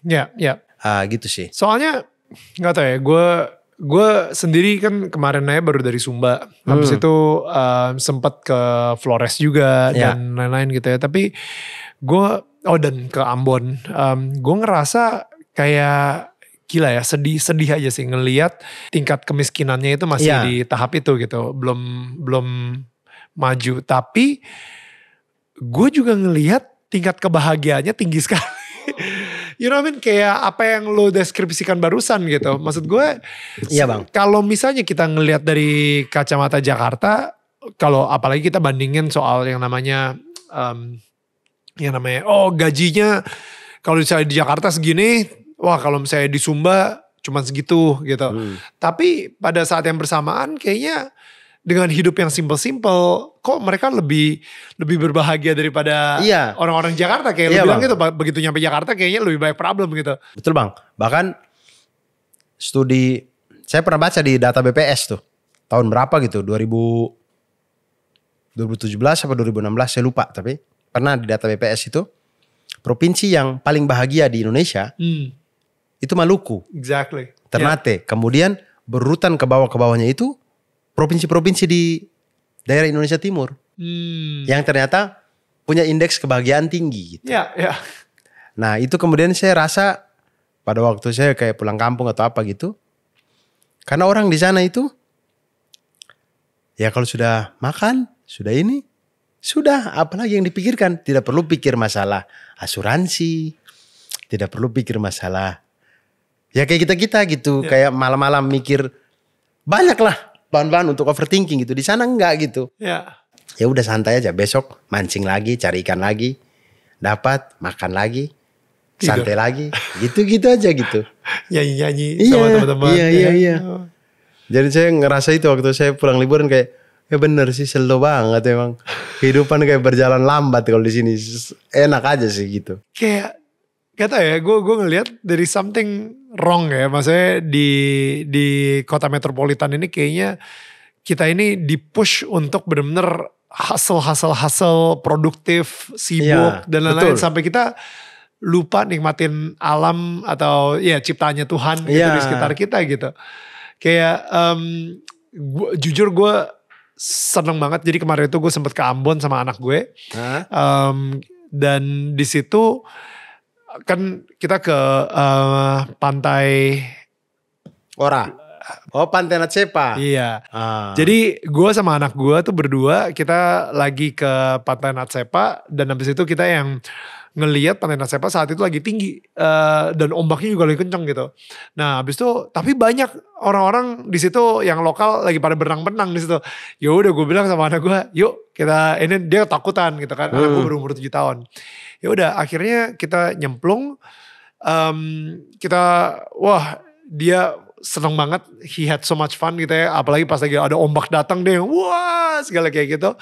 S2: Ya, yeah, ya. Yeah. Uh, gitu sih. Soalnya nggak tahu ya gue
S1: gue sendiri kan kemarin aja baru dari Sumba hmm. habis itu um, sempat ke Flores juga yeah. dan lain-lain gitu ya tapi gue oh dan ke Ambon um, gue ngerasa kayak gila ya sedih sedih aja sih ngelihat tingkat kemiskinannya itu masih yeah. di tahap itu gitu belum belum maju tapi gue juga ngelihat tingkat kebahagiaannya tinggi sekali you know what I mean kayak apa yang lo deskripsikan barusan gitu maksud gue iya bang kalau misalnya kita ngelihat dari kacamata Jakarta kalau apalagi kita bandingin soal yang namanya um, yang namanya oh gajinya kalau misalnya di Jakarta segini wah kalau misalnya di Sumba cuman segitu gitu hmm. tapi pada saat yang bersamaan kayaknya dengan hidup yang simple-simple kok mereka lebih lebih berbahagia daripada iya. orang-orang Jakarta kayak iya, lu bilang gitu begitu nyampe Jakarta
S2: kayaknya lebih banyak problem gitu. Betul Bang. Bahkan studi saya pernah baca di data BPS tuh. Tahun berapa gitu? 2000 2017 apa 2016 saya lupa tapi pernah di data BPS itu provinsi yang paling bahagia di Indonesia hmm. itu Maluku. Exactly. Ternate. Yeah. Kemudian berurutan ke bawah ke bawahnya itu provinsi-provinsi di daerah Indonesia Timur
S1: hmm.
S2: yang ternyata punya indeks kebahagiaan tinggi gitu. Ya, ya. Nah, itu kemudian saya rasa pada waktu saya kayak pulang kampung atau apa gitu. Karena orang di sana itu ya kalau sudah makan, sudah ini, sudah apalagi yang dipikirkan, tidak perlu pikir masalah asuransi, tidak perlu pikir masalah ya kayak kita-kita gitu, ya. kayak malam-malam mikir banyaklah bahan-bahan untuk overthinking gitu. Di sana enggak gitu. Ya. Ya udah santai aja besok mancing lagi, cari ikan lagi. Dapat, makan lagi. Tidur. Gitu. Santai lagi. Gitu-gitu aja gitu.
S1: Nyanyi-nyanyi iya, sama teman-teman. Iya, iya, ya. iya.
S2: Jadi saya ngerasa itu waktu saya pulang liburan kayak ya bener sih selo banget emang. Kehidupan kayak berjalan lambat kalau di sini. Enak aja sih gitu. Kayak
S1: kata ya gue gue ngelihat dari something wrong ya maksudnya di di kota metropolitan ini kayaknya kita ini dipush untuk benar-benar hustle-hustle-hustle produktif sibuk ya, dan lain-lain sampai kita lupa nikmatin alam atau ya ciptaannya Tuhan gitu ya. di sekitar kita gitu kayak um, gua, jujur gue seneng banget jadi kemarin itu gue sempet ke Ambon sama anak gue um, dan di situ kan kita ke uh, pantai Ora.
S2: Oh Pantai Natsepa. Iya. Ah. Jadi
S1: gue sama anak gue tuh berdua kita lagi ke Pantai Natsepa dan habis itu kita yang ngeliat Pantai Natsepa saat itu lagi tinggi uh, dan ombaknya juga lagi kenceng gitu. Nah habis itu tapi banyak orang-orang di situ yang lokal lagi pada berenang-berenang di situ. Ya udah gue bilang sama anak gue, yuk kita ini dia takutan gitu kan. Hmm. Anak gue berumur tujuh tahun ya udah akhirnya kita nyemplung um, kita wah dia seneng banget he had so much fun gitu ya apalagi pas lagi ada ombak datang deh wah segala kayak gitu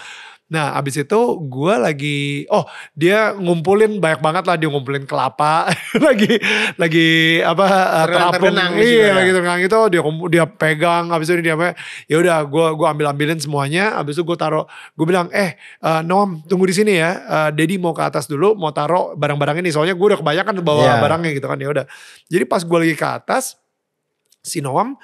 S1: Nah abis itu gue lagi, oh dia ngumpulin banyak banget lah dia ngumpulin kelapa, lagi lagi apa eh, terapung, ya? iya, iya ya. lagi terenang itu dia dia pegang, abis itu dia apa, ya udah gue gue ambil ambilin semuanya, abis itu gue taro gue bilang eh uh, Nom tunggu di sini ya, uh, eh, Dedi mau ke atas dulu, mau taro barang-barang ini, soalnya gue udah kebanyakan bawa yeah. barangnya gitu kan ya udah. Jadi pas gue lagi ke atas, si Noam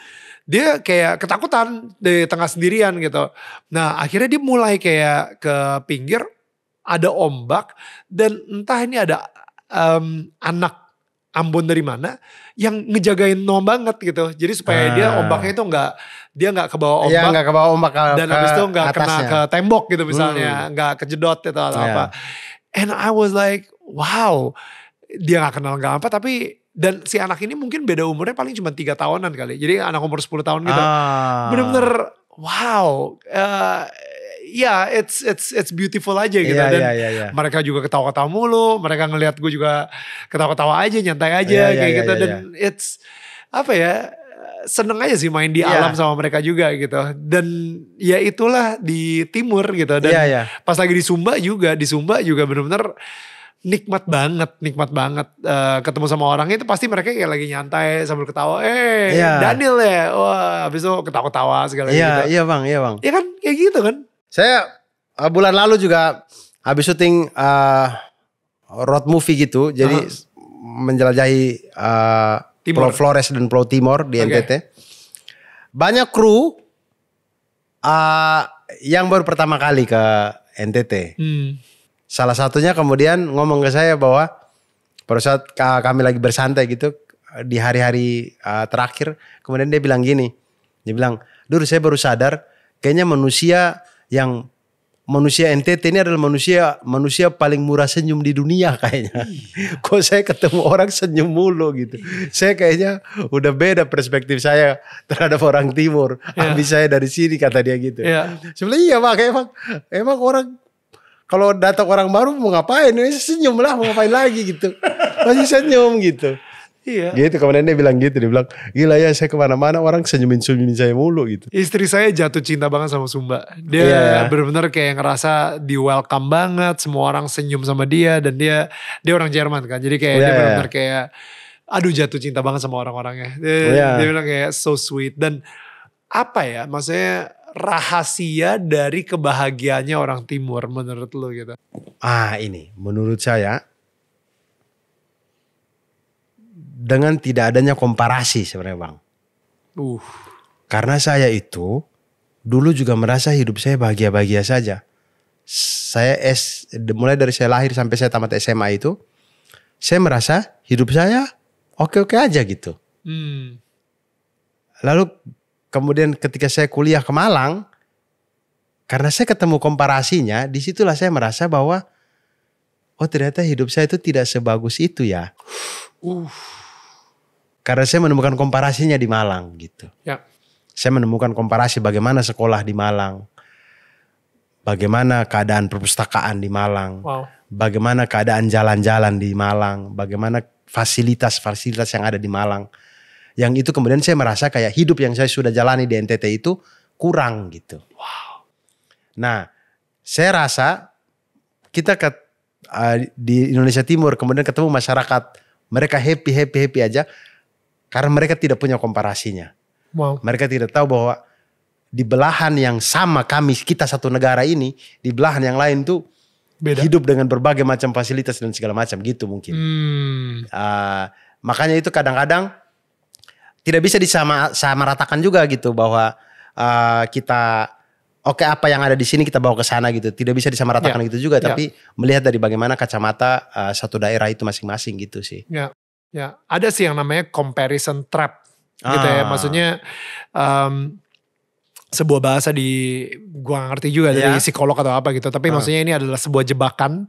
S1: dia kayak ketakutan di tengah sendirian gitu. Nah akhirnya dia mulai kayak ke pinggir ada ombak dan entah ini ada um, anak Ambon dari mana yang ngejagain no banget gitu. Jadi supaya hmm. dia ah. ombaknya itu nggak dia nggak ke bawah iya, ombak. Iya ke bawah ombak ke, dan habis itu nggak kena ke tembok gitu misalnya, hmm. nggak hmm. kejedot gitu atau yeah. apa. And I was like, wow, dia nggak kenal nggak apa tapi dan si anak ini mungkin beda umurnya paling cuma tiga tahunan kali. Jadi anak umur 10 tahun gitu. bener ah. Bener-bener wow. Uh, ya yeah, it's it's it's beautiful aja gitu yeah, dan yeah, yeah, yeah. mereka juga ketawa-ketawa mulu, mereka ngelihat gue juga ketawa-ketawa aja, nyantai aja yeah, kayak yeah, gitu yeah, dan yeah. it's apa ya seneng aja sih main di yeah. alam sama mereka juga gitu dan ya itulah di timur gitu dan yeah, yeah. pas lagi di Sumba juga di Sumba juga bener-bener nikmat banget, nikmat banget uh, ketemu sama orang itu pasti mereka kayak lagi nyantai sambil ketawa, eh hey, iya. yeah. Daniel ya, wah habis itu ketawa-ketawa segala yeah, gitu.
S2: Iya bang, iya bang. Iya kan kayak gitu kan. Saya uh, bulan lalu juga habis syuting uh, road movie gitu, jadi uh -huh. menjelajahi uh, Timor. Pulau Flores dan Pulau Timor di okay. NTT. Banyak kru uh, yang baru pertama kali ke NTT. Hmm Salah satunya kemudian ngomong ke saya bahwa pada saat kami lagi bersantai gitu di hari-hari uh, terakhir, kemudian dia bilang gini, dia bilang, dulu saya baru sadar kayaknya manusia yang manusia NTT ini adalah manusia manusia paling murah senyum di dunia kayaknya. Iya. Kok saya ketemu orang senyum mulu gitu. Saya kayaknya udah beda perspektif saya terhadap orang timur. Iya. Habis saya dari sini kata dia gitu. Iya. Sebenarnya iya Pak, emang emang orang kalau datang orang baru mau ngapain? Senyum lah mau ngapain lagi gitu. Masih senyum gitu. Iya. Gitu kemarin dia bilang gitu dia bilang gila ya saya kemana-mana orang senyumin senyumin saya mulu gitu.
S1: Istri saya jatuh cinta banget sama Sumba. Dia yeah. benar-benar kayak ngerasa di welcome banget, semua orang senyum sama dia dan dia dia orang Jerman kan, jadi kayak yeah, dia iya. benar-benar kayak aduh jatuh cinta banget sama orang-orangnya. Dia, yeah. dia bilang kayak so sweet dan apa ya maksudnya rahasia dari kebahagiaannya orang timur menurut lo gitu?
S2: Ah ini menurut saya dengan tidak adanya komparasi sebenarnya bang. Uh. Karena saya itu dulu juga merasa hidup saya bahagia-bahagia saja. Saya es mulai dari saya lahir sampai saya tamat SMA itu, saya merasa hidup saya oke-oke aja gitu. Hmm. Lalu Kemudian ketika saya kuliah ke Malang, karena saya ketemu komparasinya, disitulah saya merasa bahwa oh ternyata hidup saya itu tidak sebagus itu ya. Uh. Karena saya menemukan komparasinya di Malang gitu. Ya. Saya menemukan komparasi bagaimana sekolah di Malang, bagaimana keadaan perpustakaan di Malang, wow. bagaimana keadaan jalan-jalan di Malang, bagaimana fasilitas-fasilitas yang ada di Malang yang itu kemudian saya merasa kayak hidup yang saya sudah jalani di NTT itu kurang gitu. Wow. Nah, saya rasa kita ke, uh, di Indonesia Timur kemudian ketemu masyarakat mereka happy happy happy aja karena mereka tidak punya komparasinya. Wow. Mereka tidak tahu bahwa di belahan yang sama kami kita satu negara ini di belahan yang lain tuh Beda. hidup dengan berbagai macam fasilitas dan segala macam gitu mungkin.
S1: Hmm.
S2: Uh, makanya itu kadang-kadang tidak bisa disama sama ratakan juga gitu bahwa uh, kita oke okay, apa yang ada di sini kita bawa ke sana gitu. Tidak bisa disamaratakan yeah. gitu juga, yeah. tapi melihat dari bagaimana kacamata uh, satu daerah itu masing-masing gitu sih. Ya.
S1: Ya, ada sih yang namanya comparison trap
S2: ah. gitu ya. Ah. Maksudnya
S1: um, sebuah bahasa di gua ngerti juga yeah. dari ya. psikolog atau apa gitu, tapi ah. maksudnya ini adalah sebuah jebakan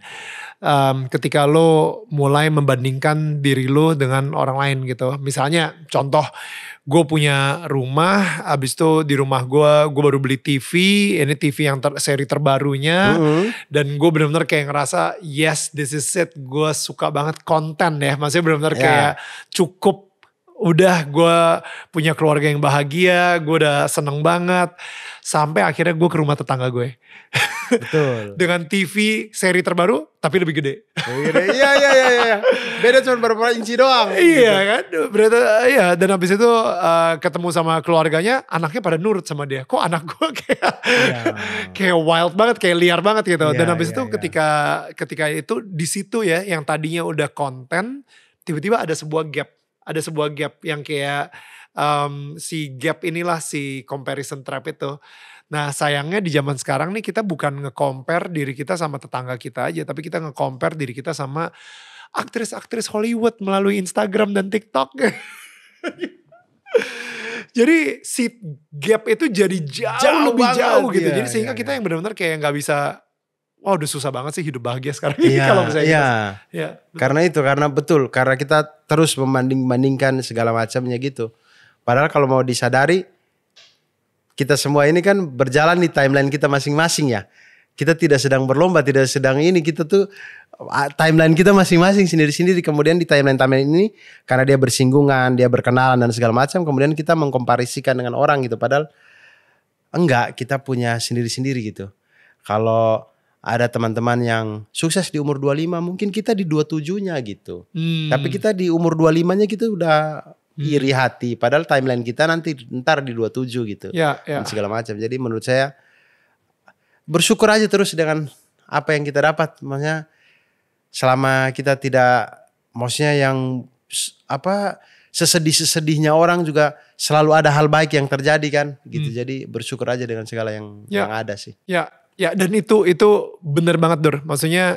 S1: um, ketika lo mulai membandingkan diri lo dengan orang lain gitu. Misalnya contoh gue punya rumah, abis itu di rumah gue gue baru beli TV, ini TV yang ter, seri terbarunya, mm -hmm. dan gue benar-benar kayak ngerasa yes this is it, gue suka banget konten ya, maksudnya benar-benar yeah. kayak cukup udah gue punya keluarga yang bahagia, gue udah seneng banget, sampai akhirnya gue ke rumah tetangga gue. Dengan TV seri terbaru tapi lebih gede. gede.
S2: Iya iya iya iya. Beda cuma beberapa inci doang.
S1: Iya gitu. kan. Berarti iya dan habis itu uh, ketemu sama keluarganya, anaknya pada nurut sama dia. Kok anak gue kayak yeah. kayak wild banget, kayak liar banget gitu. Yeah, dan habis yeah, itu yeah. ketika ketika itu di situ ya yang tadinya udah konten, tiba-tiba ada sebuah gap. Ada sebuah gap yang kayak um, si gap inilah si comparison trap itu Nah sayangnya di zaman sekarang nih kita bukan nge-compare diri kita sama tetangga kita aja. Tapi kita nge-compare diri kita sama aktris-aktris Hollywood melalui Instagram dan TikTok. jadi si gap itu jadi jauh, jauh lebih jauh gitu. Iya, jadi iya, sehingga iya, kita yang benar-benar kayak nggak bisa wah udah susah banget sih hidup bahagia sekarang ini ya, kalau misalnya gitu. Iya.
S2: ya karena itu karena betul karena kita terus membanding bandingkan segala macamnya gitu padahal kalau mau disadari kita semua ini kan berjalan di timeline kita masing-masing ya. Kita tidak sedang berlomba, tidak sedang ini. Kita tuh ah, timeline kita masing-masing sendiri-sendiri. Kemudian di timeline-timeline ini karena dia bersinggungan, dia berkenalan dan segala macam. Kemudian kita mengkomparisikan dengan orang gitu. Padahal enggak, kita punya sendiri-sendiri gitu. Kalau ada teman-teman yang sukses di umur 25 mungkin kita di 27-nya gitu. Hmm. Tapi kita di umur 25-nya kita udah Hmm. iri hati. Padahal timeline kita nanti ntar di 27 gitu. Ya, ya. Dan segala macam. Jadi menurut saya bersyukur aja terus dengan apa yang kita dapat. Maksudnya selama kita tidak maksudnya yang apa sesedih-sesedihnya orang juga selalu ada hal baik yang terjadi kan gitu. Hmm. Jadi bersyukur aja dengan segala yang ya. yang ada sih.
S1: Ya, ya dan itu itu benar banget Dur. Maksudnya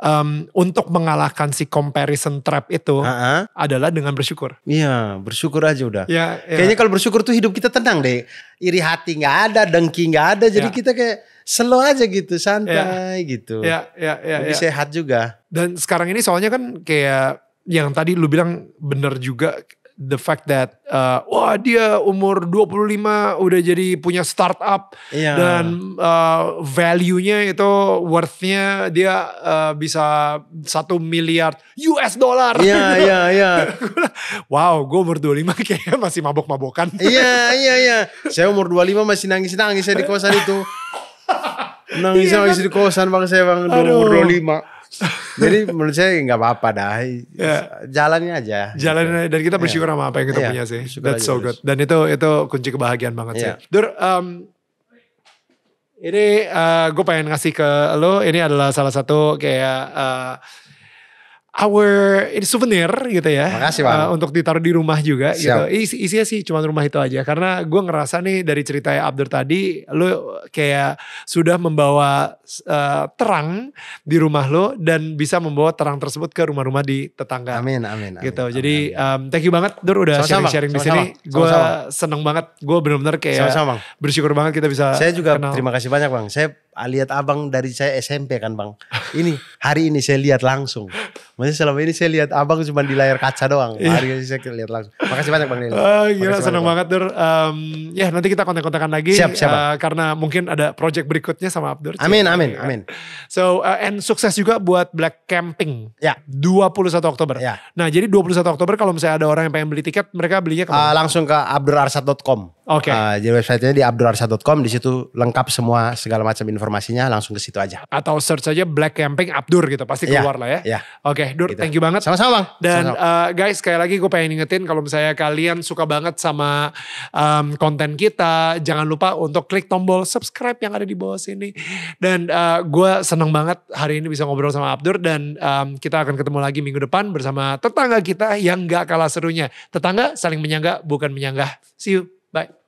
S1: um, untuk mengalahkan si comparison trap itu
S2: uh-huh. adalah dengan bersyukur. Iya, bersyukur aja udah. Ya, ya. Kayaknya kalau bersyukur tuh hidup kita tenang deh. Iri hati nggak ada, dengki nggak ada. Jadi ya. kita kayak slow aja gitu, santai ya. gitu. Iya, iya, iya. Lebih ya. sehat
S1: juga. Dan sekarang ini soalnya kan kayak yang tadi lu bilang bener juga the fact that uh, wah dia umur 25 udah jadi punya startup yeah. dan uh, value-nya itu worth-nya dia uh, bisa satu miliar US dollar. Iya iya iya. Wow, gue umur 25 kayaknya masih mabok-mabokan. Iya iya iya.
S2: Saya umur 25 masih nangis-nangis saya di kosan itu. Nangis-nangis iya di kosan bang saya bang kan? Aduh. umur 25. Jadi menurut saya nggak apa-apa dah. Yeah. Jalannya aja.
S1: Jalannya aja. Dan kita bersyukur yeah. sama apa yang kita yeah. punya sih. Bersyukur That's so good. Terus. Dan itu itu kunci kebahagiaan banget yeah. sih. Iya. Dur, um, ini uh, eh, gue pengen ngasih ke lo. Ini adalah salah satu kayak... Uh, our souvenir gitu ya. Makasih Bang. Uh, untuk ditaruh di rumah juga gitu. Siap. gitu. Is, isinya sih cuma rumah itu aja karena gue ngerasa nih dari cerita Abdur tadi lu kayak sudah membawa uh, terang di rumah lu dan bisa membawa terang tersebut ke rumah-rumah di tetangga. Amin amin.
S2: amin gitu. Amin, Jadi amin. Um, thank you banget Dur udah sharing-sharing di sini. Gue seneng banget. Gue benar-benar kayak Sama -sama, bersyukur banget kita bisa Saya juga kenal. terima kasih banyak Bang. Saya lihat Abang dari saya SMP kan Bang. Ini hari ini saya lihat langsung. Maksudnya selama ini saya lihat abang cuma di layar kaca doang. Iya. Hari ini saya lihat langsung. Makasih banyak Bang Nino. Uh, ah, gila Makasih senang
S1: banget Dur. Um, ya nanti kita kontak-kontakan lagi. Siap, siap. Uh, karena mungkin ada project berikutnya sama Abdur. Amin, Cik. amin, amin. So uh, and sukses juga buat Black Camping. Ya. 21 Oktober. Ya. Nah jadi 21
S2: Oktober kalau misalnya ada orang yang pengen beli tiket mereka belinya kemana? Uh, langsung ke abdurarsat.com. Oke. Okay. Uh, jadi websitenya di abdurarsa.com, di situ lengkap semua segala macam informasinya langsung ke situ aja. Atau
S1: search aja Black Camping Abdur gitu pasti iya, keluar yeah, lah ya. Yeah. Oke, okay, Dur, gitu. thank you banget. Sama-sama Dan Sama -sama. Uh, eh, guys sekali lagi gue pengen ingetin kalau misalnya kalian suka banget sama um, konten kita, jangan lupa untuk klik tombol subscribe yang ada di bawah sini. Dan uh, eh, gue seneng banget hari ini bisa ngobrol sama Abdur dan um, kita akan ketemu lagi minggu depan bersama tetangga kita yang gak kalah serunya. Tetangga saling menyangga bukan menyanggah. See you. Bye.